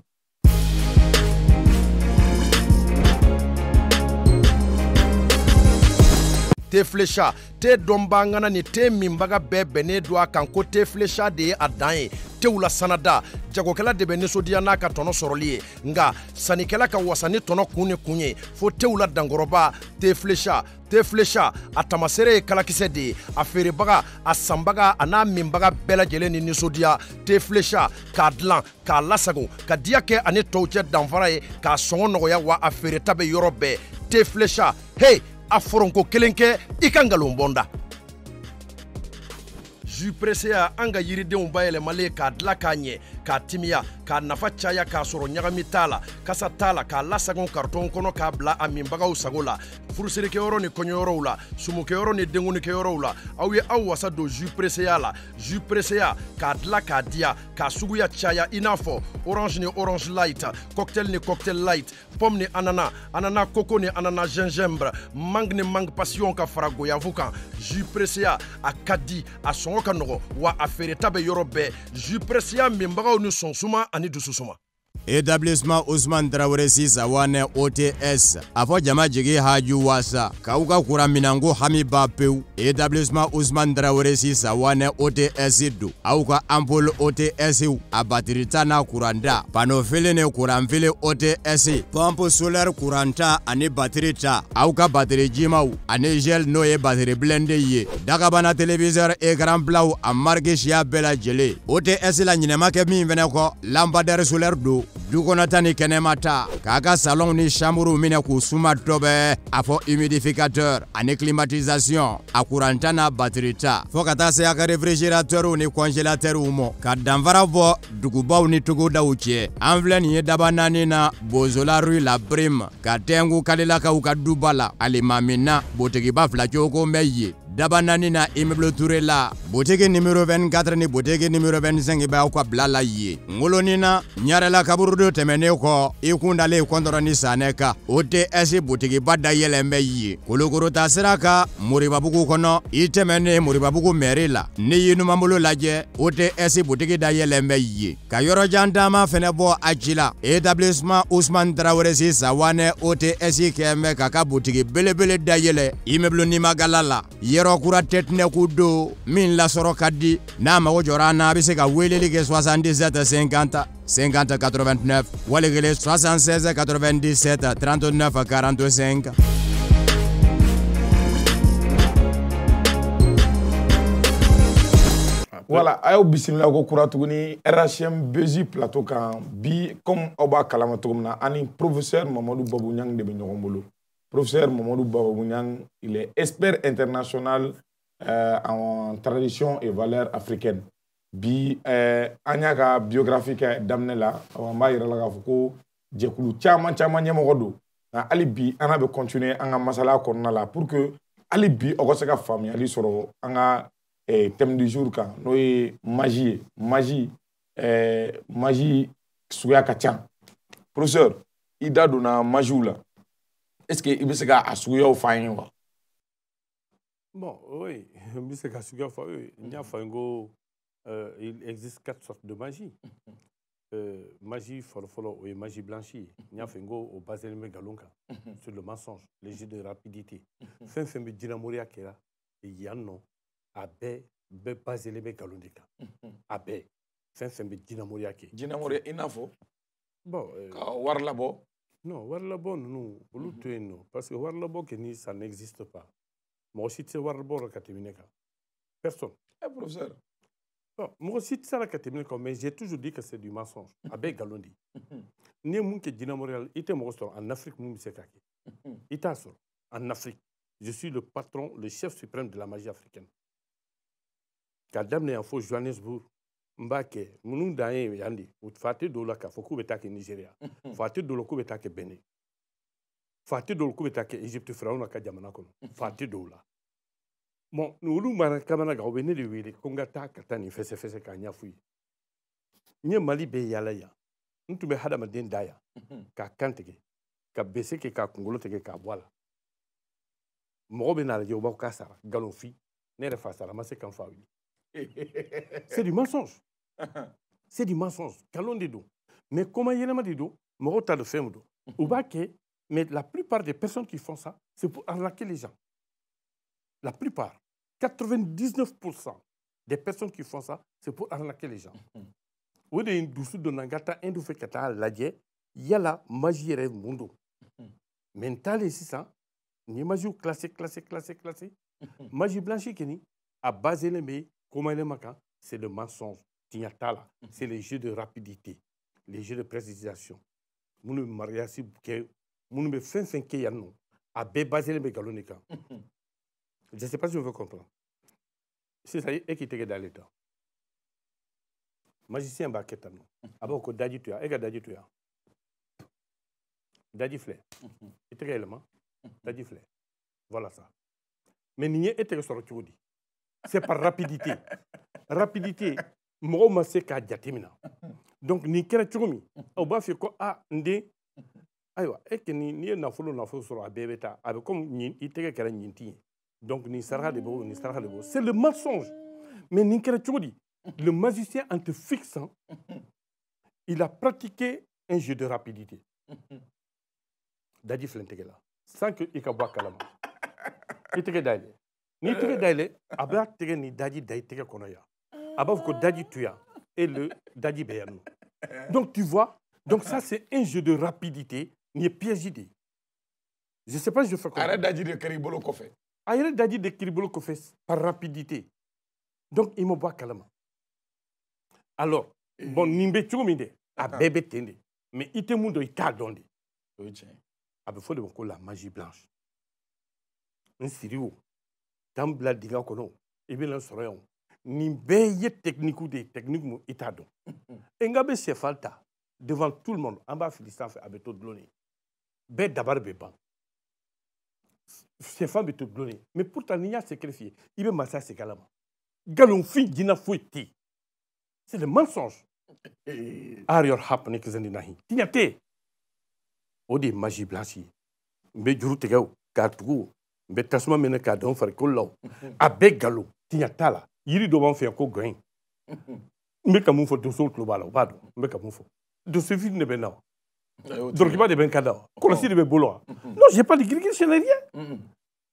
te flecha te dɔnba ŋana nin te minbaga bɛɛ bɛnnen don a kan ko te flecha de ye a dan ye tew la sanada jagokɛla de bɛ ninsodiya n'a ka tɔnɔ sɔrɔli ye nga sannikɛla ka wasa ni tɔnɔ kun ni kun ye fo tew la dankɔrɔba te flecha te flecha a tamaseere ye kalakisɛ de ye a feerebaga a sanbaga a n'a minbaga bɛɛ lajɛlen ni ninsodiya te flecha k'a dilan k'a lasago ka diya kɛ ani tɔw cɛ danfara ye k'a sɔngɔ nɔgɔya wa a feereta bɛ yɔrɔ bɛɛ te flecha hey a foronko kelen kɛ i ka ngalon bɔnda juprese y'a an ka yiridenw bayɛlɛmalen k'a dila k'a ɲɛ k'a timiya k'a nafa caya k'a sɔrɔ ɲagami la kasa la k'a lasagon kɔnɔ k'a bila a minbagaw sago la furusirikɛyɔrɔ ni kɔɲɔyɔrɔw la sumukɛyɔrɔ ni la aw ye aw wasa la k'a orange ni orange light cocktail ne cocktail light pomme anana anana koko ni anana gingembre mangni mang passion ka fara goyafu kan a ka a ka wa a feereta bɛ yɔrɔ nous ni sɔn suma ani etablissement usman drawre sisa wane ots Afo jama jigi haju wasa kaw ka kura minanko hami ba pewu etablissement usman drawre sisa wane ots idu. aw ka ots a batirita n'a kuranda panofili ni kuranfili ots Pampu solar kuranta ani batiri ta aw ka batiri jimaw ani gel n'o ye batiri bilende ye dagabana televizor ekran bilaw a ya bela bɛɛ ots la ɲinɛma kɛ min fɛnɛ kɔ lampadaire solaire do du kɔnɔta ni kɛnɛmata k'a ka salɔnw ni samuruw minɛ k'u suma dɔbɛ a fɔ humidificateur ani climatisation a kuranta n'a batiri ta fɔɔ ka taa se a ka refrigeratɛrw ni kɔnjelatɛrw mɔ ka danfara bɔ dugubaw ni togodaw cɛ an filɛ nin ye daba naani na bozola rue la prime ka tɛnku kalilakaw ka duba la alimamina botigiba fila cogo bɛ daba naani na immeuble ture la butigi nimero 24 ni butigi nimero 25 b'aw ka bila la ye ngolonin na ɲarɛla kaburudo tɛmɛnen kɔ i kun dalen kɔntɔrɔ ni sanɛ kan o ts butigiba dayɛlɛn bɛ ye kolokorota sira ka moribabugu kɔnɔ i tɛmɛnen moribabugu mɛri la n'i ye numanbolo lajɛ o ts butigi dayɛlɛn bɛ ye ka yɔrɔjan dama fɛnɛ bɔ a ci etablissement usman tarawele si sawanɛ o ts kɛmɛ ka ka butigi belebele dayɛlɛ immeuble nimagala la yɔrɔ kura min n'a na a se ka weleli kɛ 77 50 50 89 76 97 39 45 wala a y'aw bisimila ko kura tuguni rhm bezi plateau kan bi comme aw b'a kalama cogo min ani professeur mamadu babu de bɛ ɲɔgɔn bolo Professeur Momodou Bababounyan, il est expert international euh, en tradition et valeurs africaines. Bi euh, anya ka biographique là, wa la a bi continuer masala kornala la pour que alibi, bi aw ka famille, Ali Soro, eh, thème du jour kan n'o magie Magie, eh, magie souya Professeur, il est ce que i bɛ se k'a suguyaw f'an ye wa. bon oui n bɛ se k'a suguyaw fɔ oui n y'a fɔ n ko il existe quatre sortes de magie euh, magie fɔlɔfɔlɔ o ye magie blanche ye n y'a fɔ n ko o baselen bɛ nkalon kan sur le mensonge le jeu de rapidité fɛn fɛn bɛ jinɛmoriya kɛra yan nɔ a bɛɛ bɛɛ baselen bɛ nkalon de kan a bɛɛ fɛn fɛn bɛ jinɛmoriya kɛ. jinɛmoriya i n'a fɔ. bon. Euh, ka wari labɔ. Non, warlabo ninnu nous mhm. to yen nɔ parce que warlabo ni ça n'existe pas Moi aussi c'est war warlabo la ka tɛmɛ ne personne. Eh professeur. Non, moi aussi, ça la ka tɛmɛ mais j'ai toujours dit que c'est du mensonge a Galondi. n'i mon mun kɛ jinɛ mɔriyali i tɛ mɔgɔ sɔrɔ en Afrique mun bɛ se k'a kɛ en Afrique je suis le patron le chef suprême de la magie africaine k'a est yan fo Johannesburg n b'a kɛ minnu dan ye yan de fa tɛ o la k'a fɔ k'u bɛ taa kɛ nizeriya uhuh. fa tɛ o la k'u bɛ taa kɛ bɛnɛ fa tɛ o la k'u bɛ taa kɛ egypte ezipiti na ka jamana kɔnɔ fa tɛ o la bɔn olu mara kamana kan o bɛ ne de wele ko n ka taa ka taa nin fɛsɛfɛsɛ k'a fu ye n ye mali bɛɛ yaala yan n tun bɛ hadamaden da yan uhuh. k'a kan tigɛ ka bese kɛ k'a kunkolo tigɛ k'a bɔ a la mɔgɔ bɛ n'a lajɛ u fɔ k'a sara nkalon fi ne yɛrɛ fa sara ma se ka n fa wuli C'est du mensonge. C'est du mensonge. Kalon de dos. Mais comment yelema de don Moro ta le que mais la plupart des personnes qui font ça, c'est pour arnaquer les gens. La plupart, 99% des personnes qui font ça, c'est pour arnaquer les gens. Ou de ye de Nangata, donna n ka yala magie rêve mundo. mais n taalen sisan classé classé classé classé magie blanche à a Maka c'est le mensonge. Mhm. c'est les jeux de rapidité, les jeux de précision. Nous marions si nous à mhm. Je ne sais pas si vous comprendre. C'est ça, et qui était dans l'état. Magicien b'a qu'est nous. Avant a Dadi tuya, et que Dadi tuya. Dadi flé. Voilà ça. Mais n'y est-ce que ça dis c'est par rapidité rapidité mɔgɔw ma se k'a jate donc ni kɛra cogo min c'est f'i ko a ah, n den ayiwa e n'i n'a nafolo nafolo sɔrɔ sur la bɛ taa avec comme ni ɲin i tɛgɛ ni ti donc ni sera de b'o c'est le mensonge mais ni kɛra cogo le magicien en te fixant il a pratiqué un jeu de rapidité d'ailleurs filɛ sans que il ka bɔ a kalama n'i eh. tɛgɛ dayɛlɛ a b'a tɛgɛ ni daji da i tɛgɛ kɔnɔ yan a b'a fɔ ko daji to yan et le daji bɛ yan nɔ eh. donc tu vois donc ça c'est un jeu de rapidité ni ye piège de je sais pas je fais quoi. a yɛrɛ daji de kɛra i bolo kɔfɛ a yɛrɛ daji de kɛra i bolo kɔfɛ par rapidité donc il ma bɔ a kalama alors eh. bon nin bɛ cogo min dɛ a ah. bɛɛ bɛ ten de mais i tɛ mun dɔn i t'a dɔn de a bɛ fɔ de ma ko la magie blanche n siri o t'an bila dingɛ kɔnɔ i bɛ na sɔrɔ yan nin bɛɛ ye technique de ye technique mun i t'a dɔn c'est nka bɛ sɛfan ta devant tout le monde an b'a fili sanfɛ a bɛ to dulonni bɛɛ dabari bɛ ban sɛfan bɛ to mais pourtant n'i y'a sacrifié i bɛ masa segin a la ma galonfin jinɛ foyi tɛ yen c'est le mensonge are your happening kisɛ nahi tiɲɛ tɛ yen o de ye magie blanche ye n bɛ juru tigɛ o o n bɛ tasuma minɛ k'a dɔn farikolo la o a bɛɛ galo tiɲɛ t'a la yiri dɔ b'an fɛ yan ko gɔɲi n bɛ ka mun fɔ donsow tulo b'a la u b'a dɔn n bɛ ka mun fɔ donso fitini de bɛ na o dɔrɔkiba de bɛ n ka da o kɔlɔsi de bɛ bolo wa non j'ai pas de girigiri c'est rien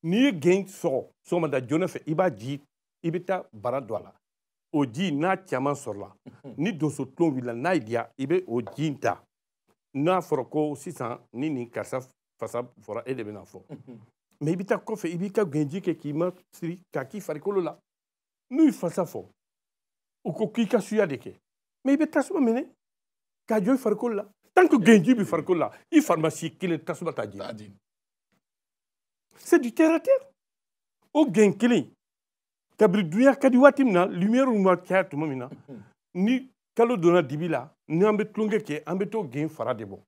n'i ye gɛn sɔgɔ sɔgɔmada joona fɛ i b'a ji i bɛ taa bara don a la o ji n'a caman sɔrɔla ni donso tulon wulila n'a ye diya i bɛ o ji in ta n'a fɔra ko sisan ni nin karisa fasa fɔra e de bɛna fɔ i bɛ taa kɔfɛ i b'i ka gɛnji kɛ k'i ma siri k'a k'i farikolo la n'u y'i fasa fɔ u ko k'i ka suya de kɛ mɛ i bɛ tasuma minɛ k'a jɔ i farikolo la tant que gɛnji bɛ farikolo la i fari ma si kelen tasuma t'a jeni c'est du terre à terre o gɛn kelen kabiri dunuya ka di waati min na lumière ma caya tuma min na ni kalo donna dibi la ni an bɛ tulonkɛ kɛ an bɛ t'o gɛn fara de bɔ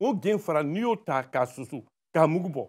o gɛn fara n'i y'o ta k'a susu k'a mugu bɔ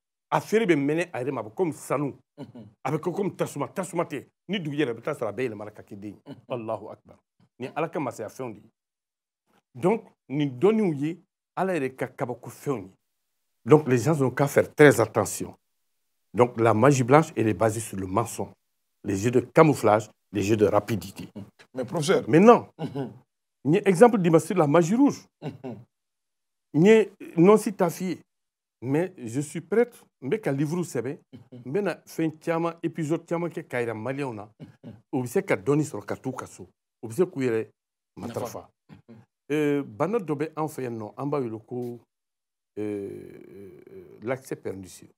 a feere bɛ mɛnɛ a yɛrɛ ma a bɛ komi sanu a bɛ kɛ komi tasuma tasuma tɛ ni dugu yɛrɛ bɛ taa sɔrɔ a bɛɛ yɛlɛmana ka kɛ den ye alahu akibar ni ala ka masaya fɛnw de ye donc nin dɔnniw ye ala yɛrɛ ka kabako fɛnw ye donc les gens ont qu'à faire très attention donc la magie blanche elle est basée sur le mensonge les jeux de camouflage les jeux de rapidité mais professeur maintenant ni exemple dima la magie rouge ni non si ta fille mais je suis prête n bɛ ka livre sɛbɛn n bɛna fɛn caman épisode caman kɛ k'a yira maliyɛnw na u mhm. bɛ se ka dɔɔni sɔrɔ ka t'u ka so u bɛ se k'u yɛrɛ matarafa mhm. e, bana dɔ bɛ an fɛ yan nɔ an b'a wele ko e, e, l'accès pernicieux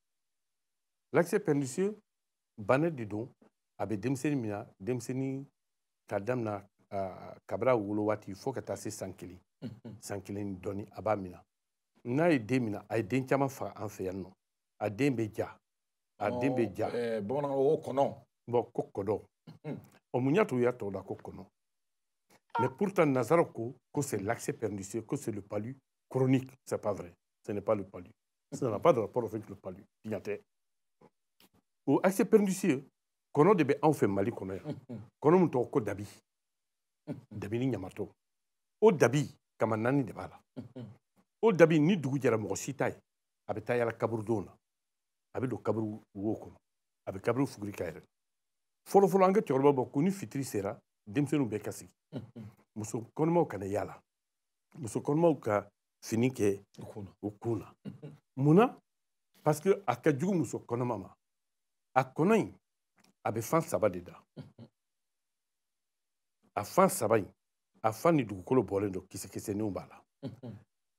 l'accès pernicieux bana de don a bɛ denmisɛnnin min na denmisɛnnin ka damina kabiri a wolo waati fo ka taa se san kelen mhm. san kelen ni dɔɔni a b'a minɛ n'a ye den mina a ye den caman faga an fɛ yan nɔ a den bɛ ja a den bɛ ja bamanan ko kɔnɔ bɔn ko kɔnɔ o mun y'a to u y'a tɔgɔ da ko kɔnɔ mais pourtant nazaraw ko ko c'est l'accès pernicieux que c'est le palu chronique c'est pas vrai ce n'est pas le palu ça n'a pas de rapport avec le palu tiɲɛ tɛ o accès pernicieux kɔnɔ de bɛ anw fɛ mali kɔnɔ yan kɔnɔ min tɔgɔ ko dabi dabi ni ɲamatɔ o dabi kama naani de b'a la o dabi ni dugu jɛra mɔgɔ si t'a ye a bɛ taa yala kaburudon na a bɛ don kaburu wo kɔnɔ a bɛ kaburu fuguri ka yɛrɛ fɔlɔfɔlɔ an ka cɛkɔrɔba bɔ ko ni fitiri sera denmisɛnninw bɛɛ ka sigi muso kɔnɔmaw kana yala muso kɔnɔmaw ka fini kɛ u kun na munna parce que a ka jugu muso kɔnɔma ma a kɔnɔ in a bɛ fan saba de da a fan saba in a fan ni dugukolo bɔlen don kisɛkisɛninw b'a la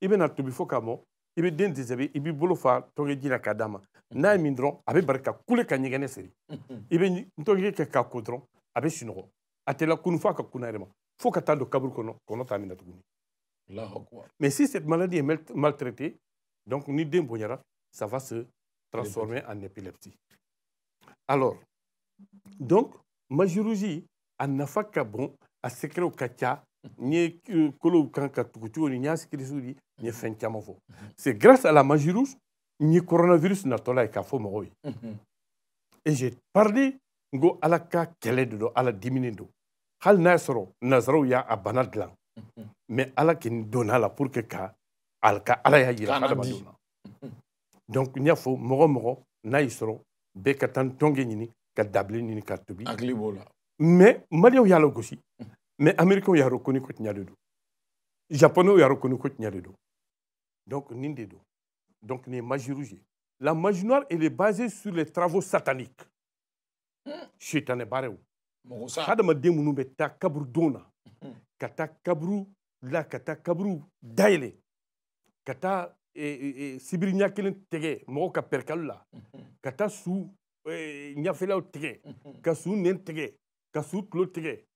i bɛna tobi fo k'a mɔ i bɛ den tɛsɛbi i b'i bolo fa tɔnkɛ ji la k'a d'a ma n'a ye min dɔrɔn a bɛ bari ka kule ka ɲɛgɛnɛ siri i bɛ tɔnkɛ kɛ k'a ko dɔrɔn a bɛ sunɔgɔ a tɛla kunu f'a ka kunna yɛrɛ ma ka taa don kaburu kɔnɔ kɔnɔ t'a minɛ tuguni mais si cette maladie est maltraitée donc ni den bonyara ça va se transformer en épilepsie alors donc majurji a nafa ka bon a sɛgɛrɛw ka ca ni ye kolow kan ka tugu ni n y'a di n ye c'est grâce à la magie rouge n ye coronavirus natɔla ye k'a fɔ mɔgɔw ye et j'ai parlé n ko ala ka de ala diminen don nasro nasro y'a sɔrɔ nazaraw mais ala kɔni donna la pour que ka ala ka ala y'a yira hadamadenw na donc ni fo fɔ mɔgɔ naisro n'a y'i sɔrɔ bɛɛ ka taa tɔnkɛ ɲini ka dabile ɲini mais y'a la gosi mais Américains, ils ont reconnu que Japonais, ils ont reconnu que Donc, Donc, les La magie noire, elle est basée sur les travaux sataniques. Chétané Baréou. Hadamaden munu kaburu la kata kabru Kata eh, eh, eh, su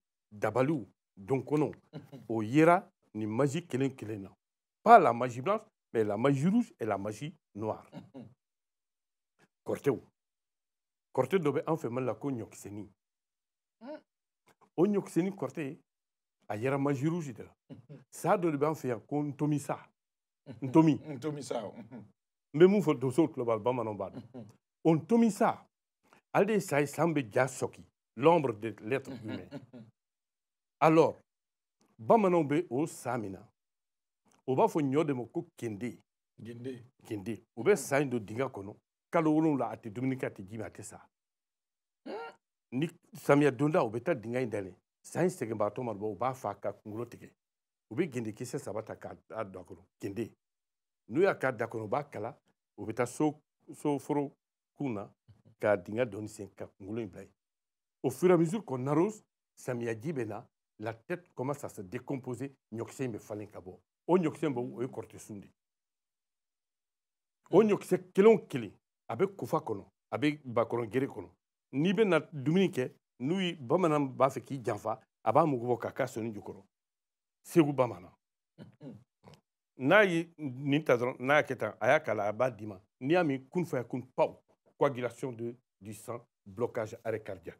donc on Oyera, yera nin magie kelen kelen na pas la magie blanche mais la magie rouge et la magie noire kɔrɔtɛw kɔrɔtɛ doit bɛ an mal la ko ɲɔkisɛni o ɲɔkisɛni kɔrɔtɛ a magie rouge de la ben, ça dɔ de faire un yan un ntomisa ntomi ntomisa n bɛ mun fɔ donsow tulobali bamananw en bas on tomisa ale de sa sambe l'ombre de l'être humain alors bamananw bɛ o san min na o b'a fɔ ɲɔ de ma ko kende kende kende o bɛ san in don dingɛ kɔnɔ kalo wolonwula a tɛ dumuni kɛ a tɛ ji min a tɛ sa hmm? ni samiya donda o bɛ taa dingɛ in dalen san in sɛgɛnbaatɔ ma u b'a fa ka kunkolo tigɛ u bɛ gende kisɛ saba ta k'a don a kɔnɔ gende n'u y'a k'a da kɔnɔ u b'a kala u bɛ taa so so foro kun na k'a dingɛ dɔɔni sen ka kunkolo in bila yen au fur et à mesure qu'on arrose samiyaji bɛ na la tête commence à se décomposer ɲɔkisɛ in bɛ falen ka bɔ o ɲɔkisɛ in bɛ o ye kɔrɔtɛ sun de o ɲɔkisɛ kelen o kelen a bɛ kofa kɔnɔ a bɛ bakɔrɔn gere kɔnɔ n'i bɛna dumuni kɛ n'u ye bamanan b'a fɛ k'i janfa a b'a mugu bɔ k'a k'a sɔnni jukɔrɔ segu bamanan n'a ye nin ta dɔrɔn n'a y'a kɛ tan a y'a k'a la a b'a d'i ma n'i y'a min kun faya kun paw coagulation de du sang blocage arrêt cardiaque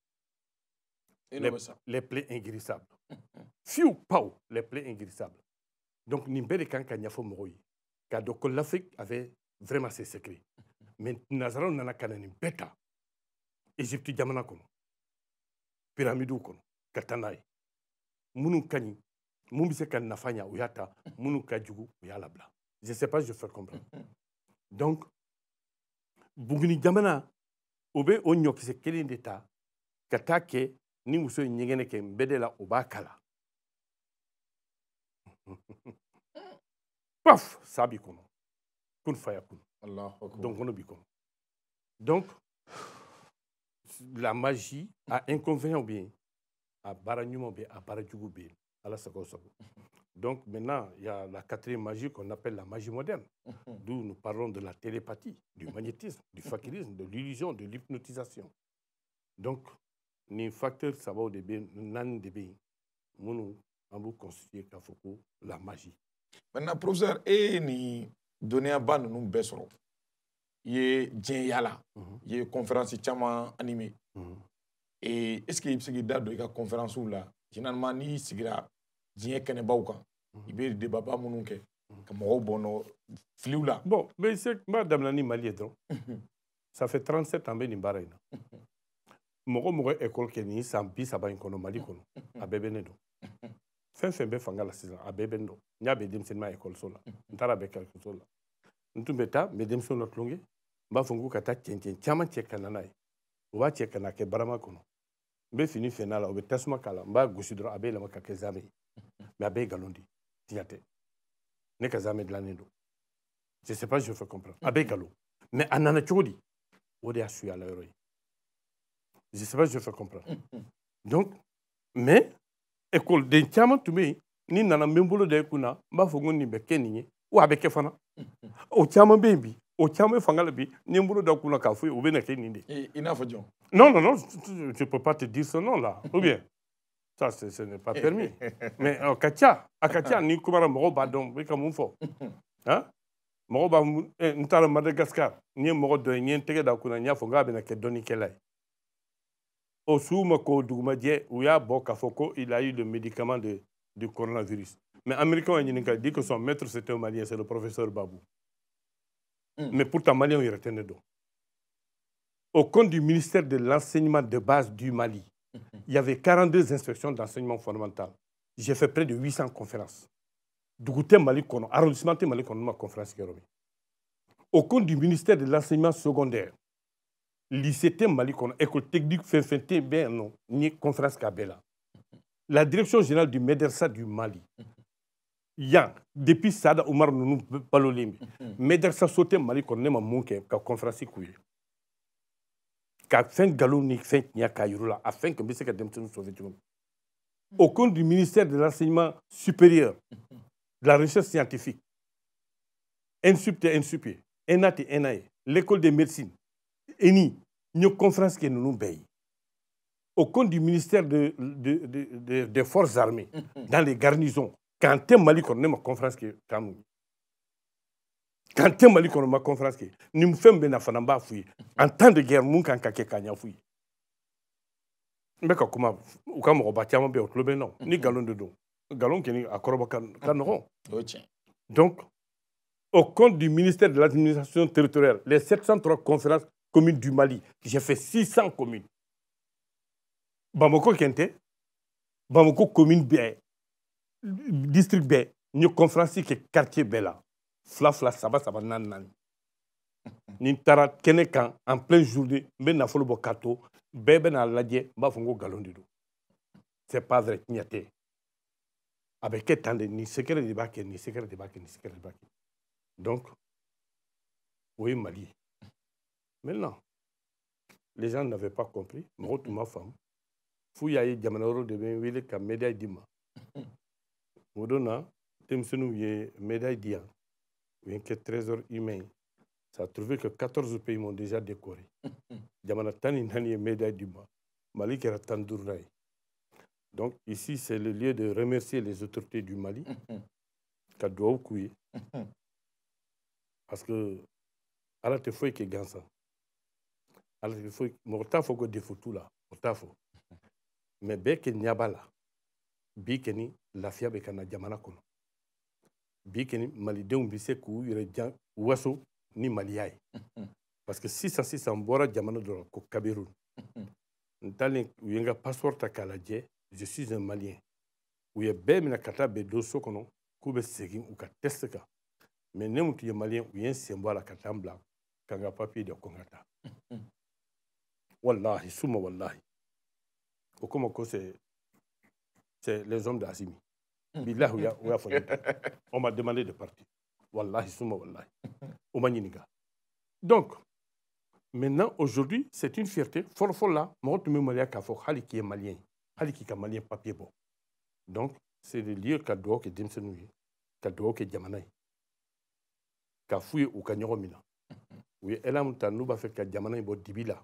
les, les, plaies ingrissables. Hum, hum. Fiu, pau, les plaies ingrissables. Donc, Nimbele Kanka Nyafo Moroyi, car donc l'Afrique avait vraiment ses secrets. Hum, Mais Nazareth Nana Kanani Beta, Égypte Djamana pyramide Pyramidou Katanaï, Mounoukani, Kani, Moumbise Kan Nafanya Uyata, Mounou Kadjougou bla. Je ne sais pas, je fais comprendre. Donc, Buguni Djamana, Obe c'est Kelin l'État, Katake, ni muso ye ɲɛgɛnɛ kɛ n bɛɛ la o b'a kala paf sa b'i kɔnɔ kun faya kun donc kɔnɔ b'i kɔnɔ donc la magie a inconvénient ou bien a baara ɲumanw bɛ a baara jugu bɛ ala sago donc maintenant il y a la quatrième magie qu'on appelle la magie moderne d'où nous parlons de la télépathie du magnétisme du fakirisme de l'illusion de l'hypnotisation donc nin facteur sabaw de bɛ naani de bɛ yen minnu an b'u constituer k'a fɔ ko la magie. maintenant professeur e ye nin dɔnniyaba ninnu bɛɛ sɔrɔ i ye diɲɛ yala i ye conférence caman animé et est ce que i bɛ se k'i da don i ka conférence la généralement n'i sigira diɲɛ kɛnɛbaw kan i bɛ debaba minnu kɛ ka mɔgɔw bɔnɔ filiw la. bon n bɛ se n b'a daminɛ ni mali ye dɔrɔn ça fait trente sept ans n bɛ nin baara in na. mɔgɔ mɔgɔ ekɔli kɛ nin san bi saba in kɔnɔ mali kɔnɔ a bɛɛ bɛ ne dɔn fɛn fɛn bɛ fanga la sisan a bɛɛ bɛ n dɔn n y'a bɛ denmisɛnninya ekɔliso la n taara bɛ kalanso la n tun bɛ taa n bɛ denmisɛnw la tulonkɛ n b'a fɔ k'u ka taa cɛncɛn caman cɛ ka na n'a ye u b'a cɛ ka na kɛ barama kɔnɔ n bɛ fini fɛn n'a la u bɛ tasuma k'a la n b'a gosi dɔrɔn a bɛ yɛlɛma ka kɛ zamɛ ye mɛ a bɛɛ ye nkalon de tiɲɛ tɛ ne ka zamɛ dilannen don je sais pas je fais comprendre a bɛɛ nkalon mɛ a nana cogo di o de y'a suya la yɔrɔ ye Je ne sais pas si je fais comprendre. Mm, mm. Donc, mais, école de caman tun ni nana n bɛ n bolo da i kun ni n b'a ou ko nin fana o caman bɛ yen o caman fanga la bi ni mbolo bolo da kun na k'a fɔ o bɛ na kɛ nin de. n'a non non non je peux pas te dire ce nom là ou bien ça ce n'est pas permis mais a ka ca a n'i Kumara mɔgɔw b'a dɔn u bɛ fo hein fɔ han b'a eh, n madagascar ni ye mɔgɔ ni ye n ni n tɛgɛ da a kun na n y'a fɔ n il a eu le médicament de du coronavirus mais américain a dit que son maître c'était un malien c'est le professeur Babou hmm. mais pourtant Malien, il retenait retenait au compte du ministère de l'enseignement de base du Mali hmm. il y avait 42 inspections d'enseignement fondamental j'ai fait près de 800 conférences mali ma conférence au compte du ministère de l'enseignement secondaire lycée mali école technique fɛn fɛn tɛ ni conférence Kabela. la direction générale du médersa du mali Yang, depuis sada Omar ninnu balolen médersa Sauté mali kɔnɔ ne ma mun conférence k'u ye ka fɛn nkalon ni fɛn k'a afin que n bɛ nous ka denmisɛnninw sauver au compte du ministère de l'enseignement supérieur de la recherche scientifique insup insup ye NAE, l'école de médecine eni conférences conférence nous nous payons au compte du ministère des forces armées dans les garnisons quand tɛ mali on ma conférence quand kamu quand on mali eu ma conférence qui nin fɛn bɛ na fana n en temps de guerre nous kan fait Kanya faire. de f'u Mais quand on ka kuma u ka mɔgɔba caman bɛ yen o tulo ni galon de don Galon qui est à donc au compte du ministère de l'administration territoriale les 703 conférences Commune du Mali. J'ai fait 600 communes. Bamako Kente, Bamako commune B, district B, nous qui est quartier Bella. Fla fla ça ça nan nan. Ni tara kene kan en plein journée, ben na folo bokato, bebe na ladje, ba fongo galon C'est pas vrai, nyate. Avec quel temps de ni secret de bac, ni secret de bac, ni secret de bac. Donc, oui, Mali. Maintenant, les gens n'avaient pas compris. Moi, ma femme, Fouyaï Diamanoro de venu Wile ka médaille d'Ima. Modona, Temsenou une médaille d'Ia, bien un trésor humain. Ça a trouvé que 14 pays m'ont déjà décoré. Diamanatani une médaille d'Ima. Mali qui Tandournaï. Donc ici, c'est le lieu de remercier les autorités du Mali, Kadouaou Parce que, à la fois, qui est gansan. mɔgɔ t'a fɔ ko defo t'u la o t'a fɔ mɛ bɛɛ kɛ ɲɛ b'a la bi kɛni lafiya bɛ ka na jamana kɔnɔ bi kɛni malidenw bɛ se k'u yɛrɛ jan waso ni maliya ye parce que sisan sisan n bɔra jamana dɔ la ko kamerun n talen u ye n ka passeport ta k'a lajɛ je suis un malien u ye bɛɛ minɛ ka taa bɛn don so kɔnɔ k'u bɛ segin u ka test kan mɛ ne mun tun ye maliyɛn u ye n sen bɔ a la ka taa n bila ka n ka papiye de ko n ka taa Wallahi, summa wallahi. Okomoko, c'est les hommes d'Azimi. Hmm. On m'a demandé de partir. Wallahi, summa wallahi. Omanyiniga. Donc, maintenant, aujourd'hui, c'est une fierté. Fort, fort là, Morotu Memoria Kafo, Hali qui est malien. Hali qui est malien, papier bon. Donc, c'est le lieu qu'a Douaké Demsenouye, qu'a Douaké Diamanaï, qu'a ou qu'a Mina. Oui, elle a monté, nous, va faire qu'a Diamanaï, bon, Dibila.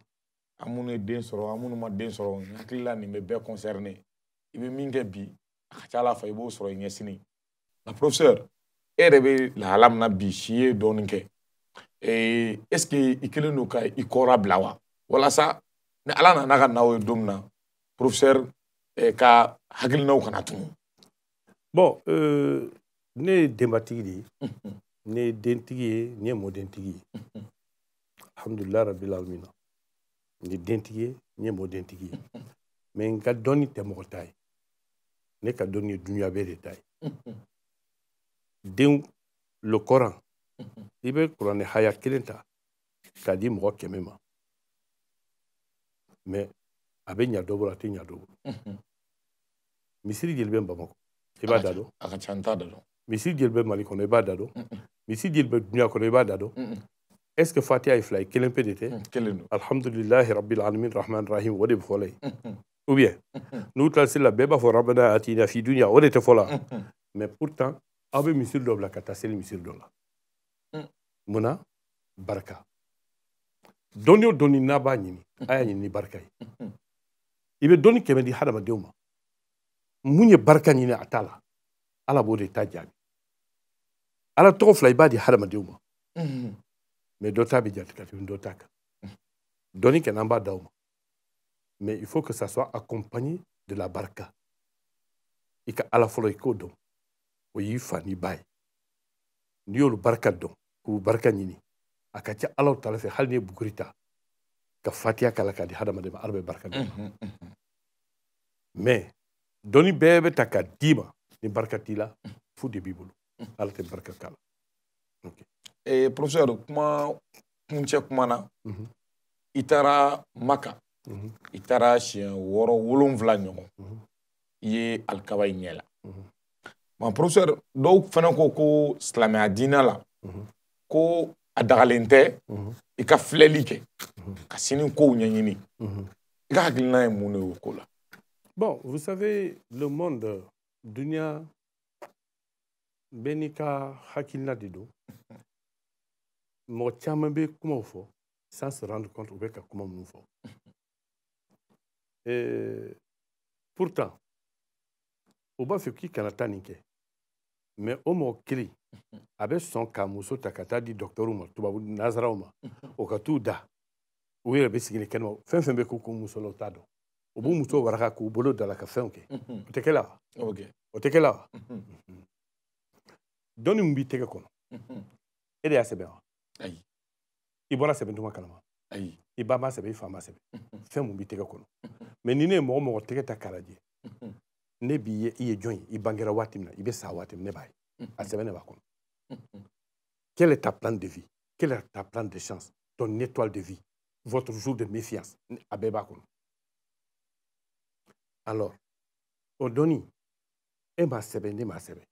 an minnu ye den sɔrɔ an minnu ma den sɔrɔ n hakilila nin bɛ bɛɛ concerné i bɛ min kɛ bi a ka ca ala fɛ i b'o sɔrɔ i ɲɛsini la professeur e yɛrɛ bɛ lahala min na bi si ye dɔɔnin kɛ ee est ce que i kelen don ka i kɔra bila wa walasa ni ala nana ka naw ye don min na professeur eh, ka hakilinaw kana tunu. bon euh, ne ye denbatigi de ye ne ye dentigi ye ne ye mɔdentigi ye alhamdulilayi rabil alamina ndi dentigi ye n ye mɔɔ dentigi ye mɛ n ka dɔnni tɛ mɔgɔ ta ye ne ka dɔnni ye dunuya bɛɛ de ta ye denw lokɔran i bɛ kuranɛ e haya kelen ta k'a di mɔgɔ kɛmɛ ma mɛ a bɛ ɲa dɔ bolo a tɛ ɲa dɔ bolo misiri jeli bɛ bamakɔ i e b'a da dɔn a ka ca n t'a da dɔn misiri jeli bɛ mali kɔnɔ i e b'a da dɔn misiri jeli bɛ dunuya kɔnɔ i b'a da dɔn est-ce que fatiha ye fila ye kelen pe de tɛ alhamdulilahi rabilalamin rahman rahim o de be fɔla ye ou bien n'u tilala seli la bɛɛ b'a fɔ rabana atina fi duniya o de tɛ fɔla mais pourtant aw be misiri dɔ bila ka taa seli misiri dɔ la munna barika dɔni o dɔni n'a b'a ɲini a y'a ɲini ni barika ye i be dɔni kɛmɛ di hadamadenw ma mun ye barika ɲini a t'a la ala b'o de ta jaabi ala tɔgɔ fila i b'a di hadamadenw ma mais Dota ta bɛ jate ka kenamba daouma. mais il faut que ça soit accompagné de la baraka. i ka ala fɔlɔ i o yifa fa n'i ba n'i y'olu barika dɔn k'u barika ɲini a ka ca alaw ta fɛ hali barca. ye buguri ka fatiya k'a la k'a di hadama ma ala baraka. mais Doni bebe bɛ ni barika t'i fu de mm. ala la okay. eh, professeur kuma kuncɛ kuma na mm -hmm. i taara maka mm -hmm. i taara siɲɛ wɔɔrɔ wolonfila ɲɔgɔn mm -hmm. i ye alikaba i ɲɛ la mm -hmm. ma professeur dɔw fana ko ko silamɛya diina la mm -hmm. ko a dagalen tɛ mm -hmm. i ka filɛli kɛ mm -hmm. ka sini kow ɲɛɲini mm -hmm. i ka hakilina ye mun de y'o ko la bon vous savez le monde dunia bɛɛ n'i ka hakilina de don mɔgɔ caman bɛ kumaw fɔ sans se rendre compte u bɛ ka kuma minnu fɔ pourtant o b'a fɛ k'i kana taa nin kɛ mɛ o mɔgɔ kelen a bɛ sɔn k'a muso ta ka taa di dɔkitɛriw ma tubabu nazaraw ma o ka t'u da u yɛrɛ bɛ sigi ni kɛnɛma fɛn fɛn bɛ k'u kun muso la u t'a dɔn u b'u muso waraka k'u bolo da la ka fɛnw kɛ o tɛ kɛ la wa o tɛ kɛ la wa dɔnni min b'i tɛgɛ kɔnɔ e de y'a sɛbɛn wa ayi i se sɛbɛn kalama ayi Ibama se ma sɛbɛn i fa ma sɛbɛn b'i ni ne ye mo tega ta ne b'i ye i ye jɔn ye i bangera sa watim ne b'a a sɛbɛn b'a kɔnɔ quel est ta plan de vie quelle est ta plan de chance ton étoile de vie votre jour de méfiance abe b'a alors Odoni, dɔnni e m'a sebe, ne m'a sɛbɛn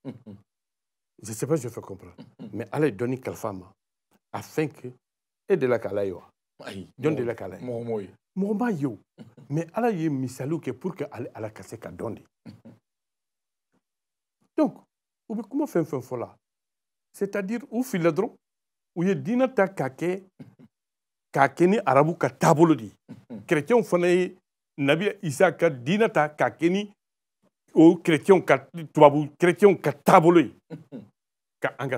je sais pas je fais comprendre mais allez, ye quelle femme? a que et de la ye wa de la ye mɔgɔ m'a ye o mɛ ala ye pour que ale ala la ka d'onde. donc ou comment fait un fɛn c'est à dire ou filadro ou y ye dina ta kake, kake ni arabu ka taabolo de ye kerecɛnw nabi isa ka dina ta kake ni ou chrétien ka tabou chrétien ka taabolo ka anga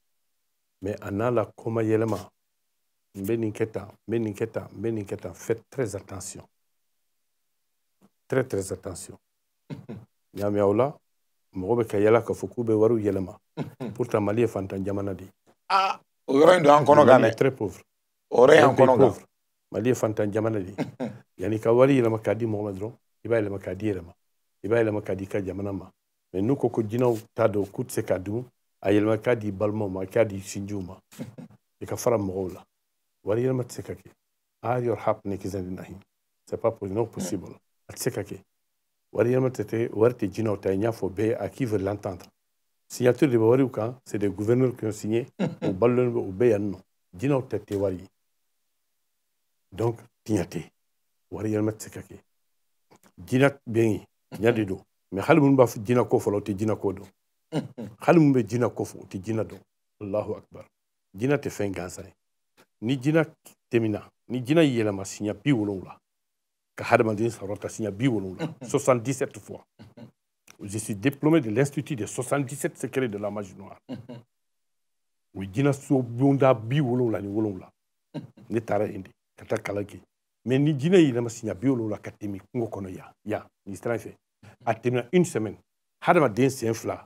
Mais en la coma yelema. beniketa, beniketa, beniketa, Faites très attention. Très, très attention. Nyamiaola, mɔgɔ bɛ ka yala k'a fɔ pourtant mali fantan diamanadi. ah o yɔrɔ in don très pauvre o yɔrɔ y'an kɔnɔ mali fantan diamanadi. de wali yanni ka wari yɛlɛma k'a kadi mɔgɔ ma dɔrɔn i b'a k'a di Tado, k'a a yɛlɛma k'a di balimaw ma k'a di sinjiw ma i ka fara mɔgɔw la wari yɛlɛma tɛ se ka kɛ your hap ne kisɛ nahi c'est pas possible non possible a tɛ se ka kɛ wari yɛlɛma tɛ tɛ wari tɛ jinɛw ta n y'a fɔ bɛɛ a qui veut l'entendre signature de bɛ wariw kan c'est des gouverneurs qui ont signé o balolen bɛ o bɛɛ yan nɔ jinɛw tɛ tɛ wari ye donc tiɲɛ tɛ wari yɛlɛma tɛ se ka kɛ jinɛ bɛ yen tiɲɛ de don hali minnu b'a fɔ jinɛ ko fɔlɔ o tɛ jinɛ ko dɔn hali mun bɛ jinɛ kofɔ allahu akbar jinɛ te fɛn ni jinɛ temina. ni jinɛ yɛlɛma siɲɛ bi wolonwula ka hadamaden sɔrɔ ka siɲɛ bi wolonwula soixante dix sept fois je suis diplômé de l'institut de soixante dix sept de la magie noire o ye jinɛ so bonda bi ni wolola. ne taara yen de ka taa kalan kɛ ni jinɛ yɛlɛma siɲɛ bi wolonwula ka tɛmɛ kungo kɔnɔ yan yan a tɛmɛna une semaine hadamaden sen fila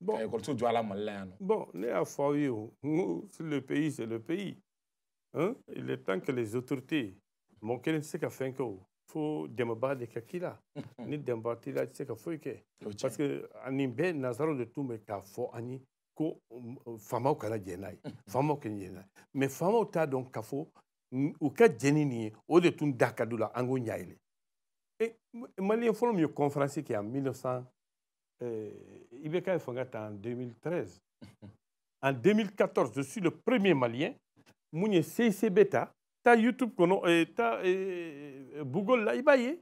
Bon. Ka ekɔliso jɔ a la Mali la yan nɔ. Bon ne y'a fɔ aw ye o n ko le pays c'est le pays hein il est temps que les autorités mɔgɔ kelen tɛ se ka fɛn kɛ o fo dɛmɛbaga de ka k'i la ni dɛmɛbaga t'i la i tɛ se ka foyi kɛ. parce que nin bɛɛ nazaraw de tun bɛ k'a fɔ an ye ko faamaw kana jɛn n'a ye faamaw kana jɛn n'a ye mais faamaw t'a dɔn k'a fɔ u ka jɛni nin ye o de tun da ka d'u la an k'o ɲɛɲini. maliyɛn fɔlɔ min ye conférence kɛ yan 1900 Euh, Ibeka est en 2013. en 2014, je suis le premier Malien. Mounye CICBETA, ta YouTube, euh, ta euh, Google, là, Ibaye,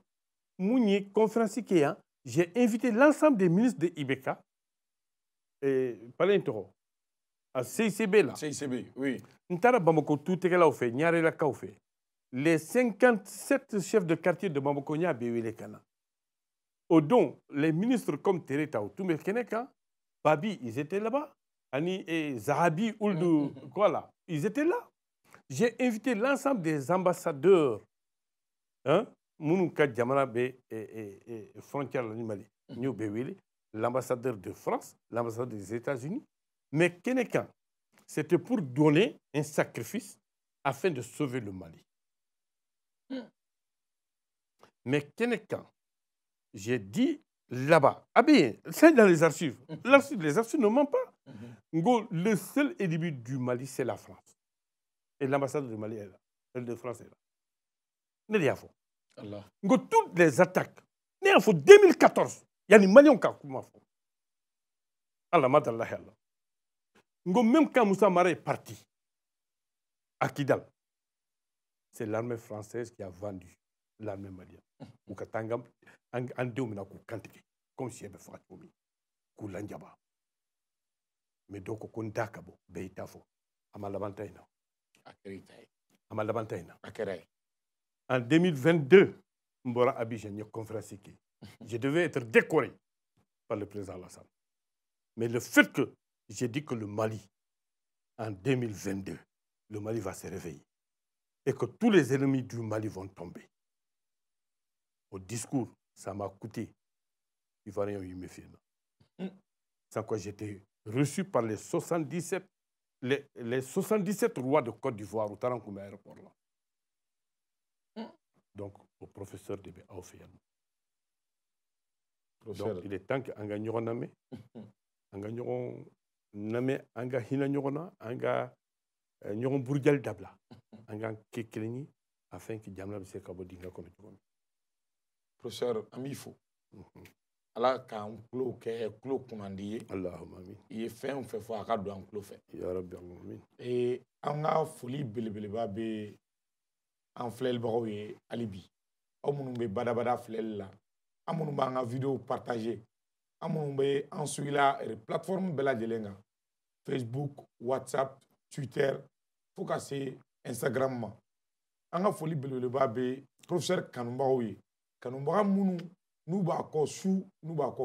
Mounye conférence hein. j'ai invité l'ensemble des ministres de IBK, Palentoro, à CICB là. CICB, oui. Ntara Bamako, tout est là, fait, Nyare là, fait. Les 57 chefs de quartier de Bamako, les canards don les ministres comme Tereta ou Keneka, Babi, ils étaient là-bas, Zahabi, Uldu, quoi ils étaient là. J'ai invité l'ensemble des ambassadeurs, hein, Mounouka et, et, Frontière l'Animali, l'ambassadeur de France, l'ambassadeur des États-Unis. Mais Keneka, c'était pour donner un sacrifice afin de sauver le Mali. Mm. Mais Keneka, j'ai dit là-bas. Ah bien, c'est dans les archives. Mhm. les archives ne mentent pas. Mhm. Le seul ennemi du Mali, c'est la France. Et l'ambassade du Mali est là. Celle de France est là. N'est-ce pas Allah. Toutes les attaques. N'est-ce pas 2014. Il y a des Maliens qui ont fait. Allah, madallah, Même quand Moussa Mara est parti à Kidal, c'est l'armée française qui a vendu l'armée malienne manière mhm. en 2022 ben, mhm. je devais être décoré par le président Lassane. mais le fait que j'ai dit que le Mali en 2022 le Mali va se réveiller et que tous les ennemis du Mali vont tomber au discours, ça m'a coûté. Ivoiriens rien mm. Sans quoi j'étais reçu par les 77, les, 77 rois de Côte d'Ivoire au aéroport mm. Donc, au professeur de Donc, il est temps Un Namé, en Namé, en en Un Dabla, mm-hmm. en afin que professeur an b'i fo mhm. ala k'an tulo kɛ tulo kunnandi ye i ye fait. o fɛn fɔ a on don an tulo fɛ ee an ka foli belebeleba bɛ an filɛlibagaw ye hali bi aw minnu bɛ badabada filɛli la an minnu vidéo ka videow partage an minnu bɛ er, plateforme bɛɛ de kan facebook whatsapp twitter fo instagram ma a folie foli belebeleba professeur Kanumbaoui kanubaga minnu n'u b'a su b'a kɔ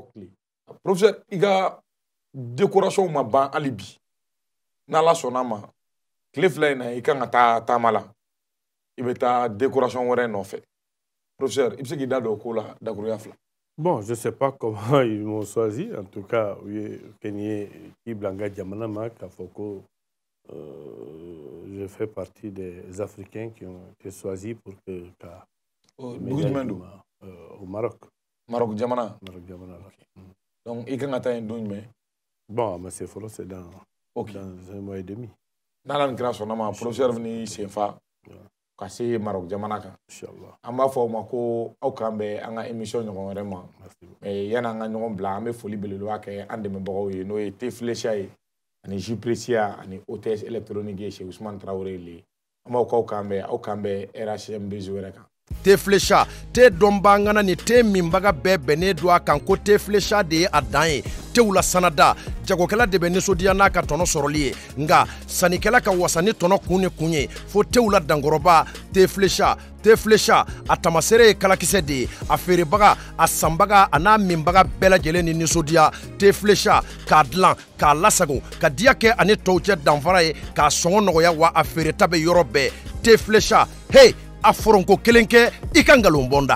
professeur iga décoration ma ban alibi. Na la sɔnna ma tile na i kan ka taa taama la i bɛ taa professeur i se da don ko la dakuruya bon je sais pas comment ils m'ont choisi en tout cas oui, Kenyé fɛn ye k'i bila jamana ma k'a euh, je fais partie des africains qui ont été choisis pour que ka. dugu oh, jumɛn don o euh, marɔk marɔk jamana marɔk jamana la mm. donc i kan ka taa yen don jumɛn bon a ma se fɔlɔ c'est dans okay. dans un mois et demi n'ala ni kira sɔnna ma professeur ni senfa ka se marɔk jamana kan an b'a fɔ o ma ko aw k'an bɛ an ka émission ɲɔgɔn wɛrɛ ma yanni an ka ɲɔgɔn bila an bɛ foli belebeleba kɛ an dɛmɛbagaw ye n'o ye teflesia ye ani jupresia ani ots électronique ye chez ousmane traoré le an b'aw k'aw k'an bɛ aw k'an bɛ rhcm bz wɛrɛ kan te flesha te dɔnbangana ni te minbaga bɛɛ bɛnnen don a kan ko te flesha de ye a dan ye tew la sanada jagokɛla de bɛ ninsodiya n'a ka tɔnɔ sɔrɔli ye nga sannikɛla ka wasa ni tɔnɔ kun ni kun ye fɔɔ tew la dankɔrɔba te flesha te flesha a tamaseere ye kalakisɛ de ye a feerebaga a sanbaga a n'a minbaga bɛɛ lajɛlen ni ninsodiya te flesha k'a dilan k'a lasago ka diya kɛ ani tɔw cɛ danfara ye k'a sɔngɔ nɔgɔya wa a feereta bɛ yɔrɔ bɛɛ te flesha hey a foronko kelen kɛ i ka ngalon bɔnda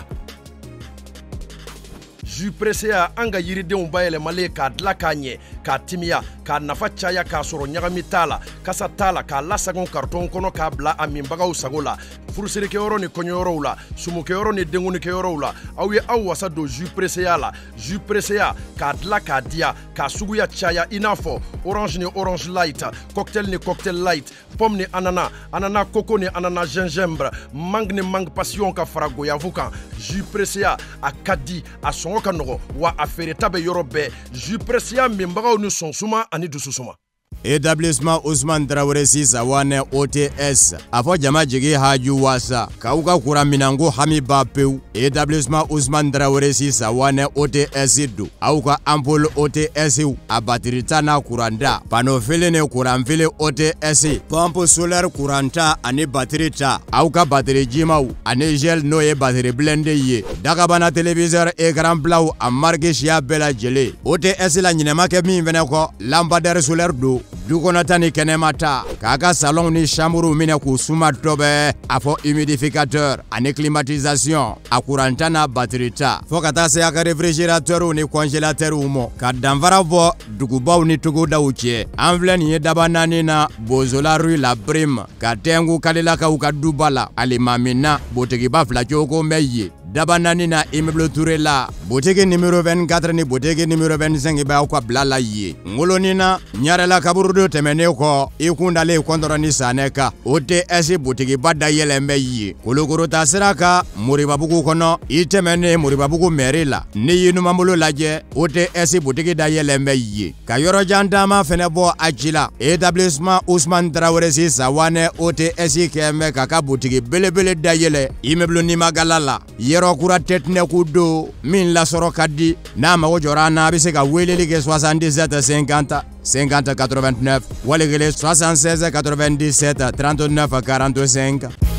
Jupressea, an ka yiridenw Male k'a dila k'a ɲɛ k'a timiya k'a nafa caya k'a sɔrɔ ɲagami t'a la kasa t'a la k'a lasagon karitɔn kɔnɔ k'a bila a minbagaw sago la furuserikɛyɔrɔ ni kɔɲɔyɔrɔw la sumukɛyɔrɔ ni la la orange ni orange light cocktail ni cocktail light pomme anana anana koko ni anana gingembre mangne ni passion ka fara goyafu kan a ka a ka nɔgɔ wa a feereta bɛ yɔrɔ bɛɛ jupresiya minbagaw ni sɔnsuma ani dususuma etablissement usman traore Wane ots Afo jama jigi haju wasa kaw ka kura minanko hami ba pewu etablissement usman traore Wane ots do aw ka ampol ots a batirita n'a kuranta panofili ni kuranfili ots pompe solaire kuranta ani batiri ta aw ka batiri jimaw ani gel n'o ye batiri bilende ye dagabana televisɛr ekran bilaw a marike siya bɛɛ lajɛlen ots la ɲinɛma kɛ min fɛnɛ kɔ lampadɛri solaire du du kɔnɔta ni kɛnɛmata k'a ka salɔnw ni samuruw minɛ k'u suma tɔbɛ a fɔ humidificateur ani climatisation a kuranta n'a batiri ta fɔɔ ka taa se a ka refrigeratɛrɛw ni kɔnjelatɛrɛw mɔ ka danfara bɔ dugubaw ni togodaw cɛ an filɛ nin ye daba naani na bozola rue la brime ka tɛnku kalilakaw ka duba la alimamina botigiba fila cogo bɛ yen daba naani na immeuble Touré la boutique numéro 24 ni boutique numéro 25 b'aw ka bila la yen ngoloni na ɲarela kaburudo tɛmɛnen kɔ i kun dalen kɔntɔrɔ ni sanɛ kan o ts boutigiba dayɛlɛn bɛ yen kolokorota sira kan moribabugu kɔnɔ i tɛmɛnen moribabugu mɛri la n'i ye numanbolo lajɛ o ts boutigi dayɛlɛn bɛ yen ka yɔrɔjan dama fɛnɛ bɔ a Usman la établissement Ousmane Traoré si sawanɛ o ts kɛ mɛ k'a ka boutigi belebele dayɛlɛ immeuble Nimagala la ye yɔrɔ kura tɛtinɛ ko do min lasɔrɔ ka di n'a mago jɔra an na a bɛ se ka weleli kɛ 77 50 50 89 wali kelen 76 97 39 45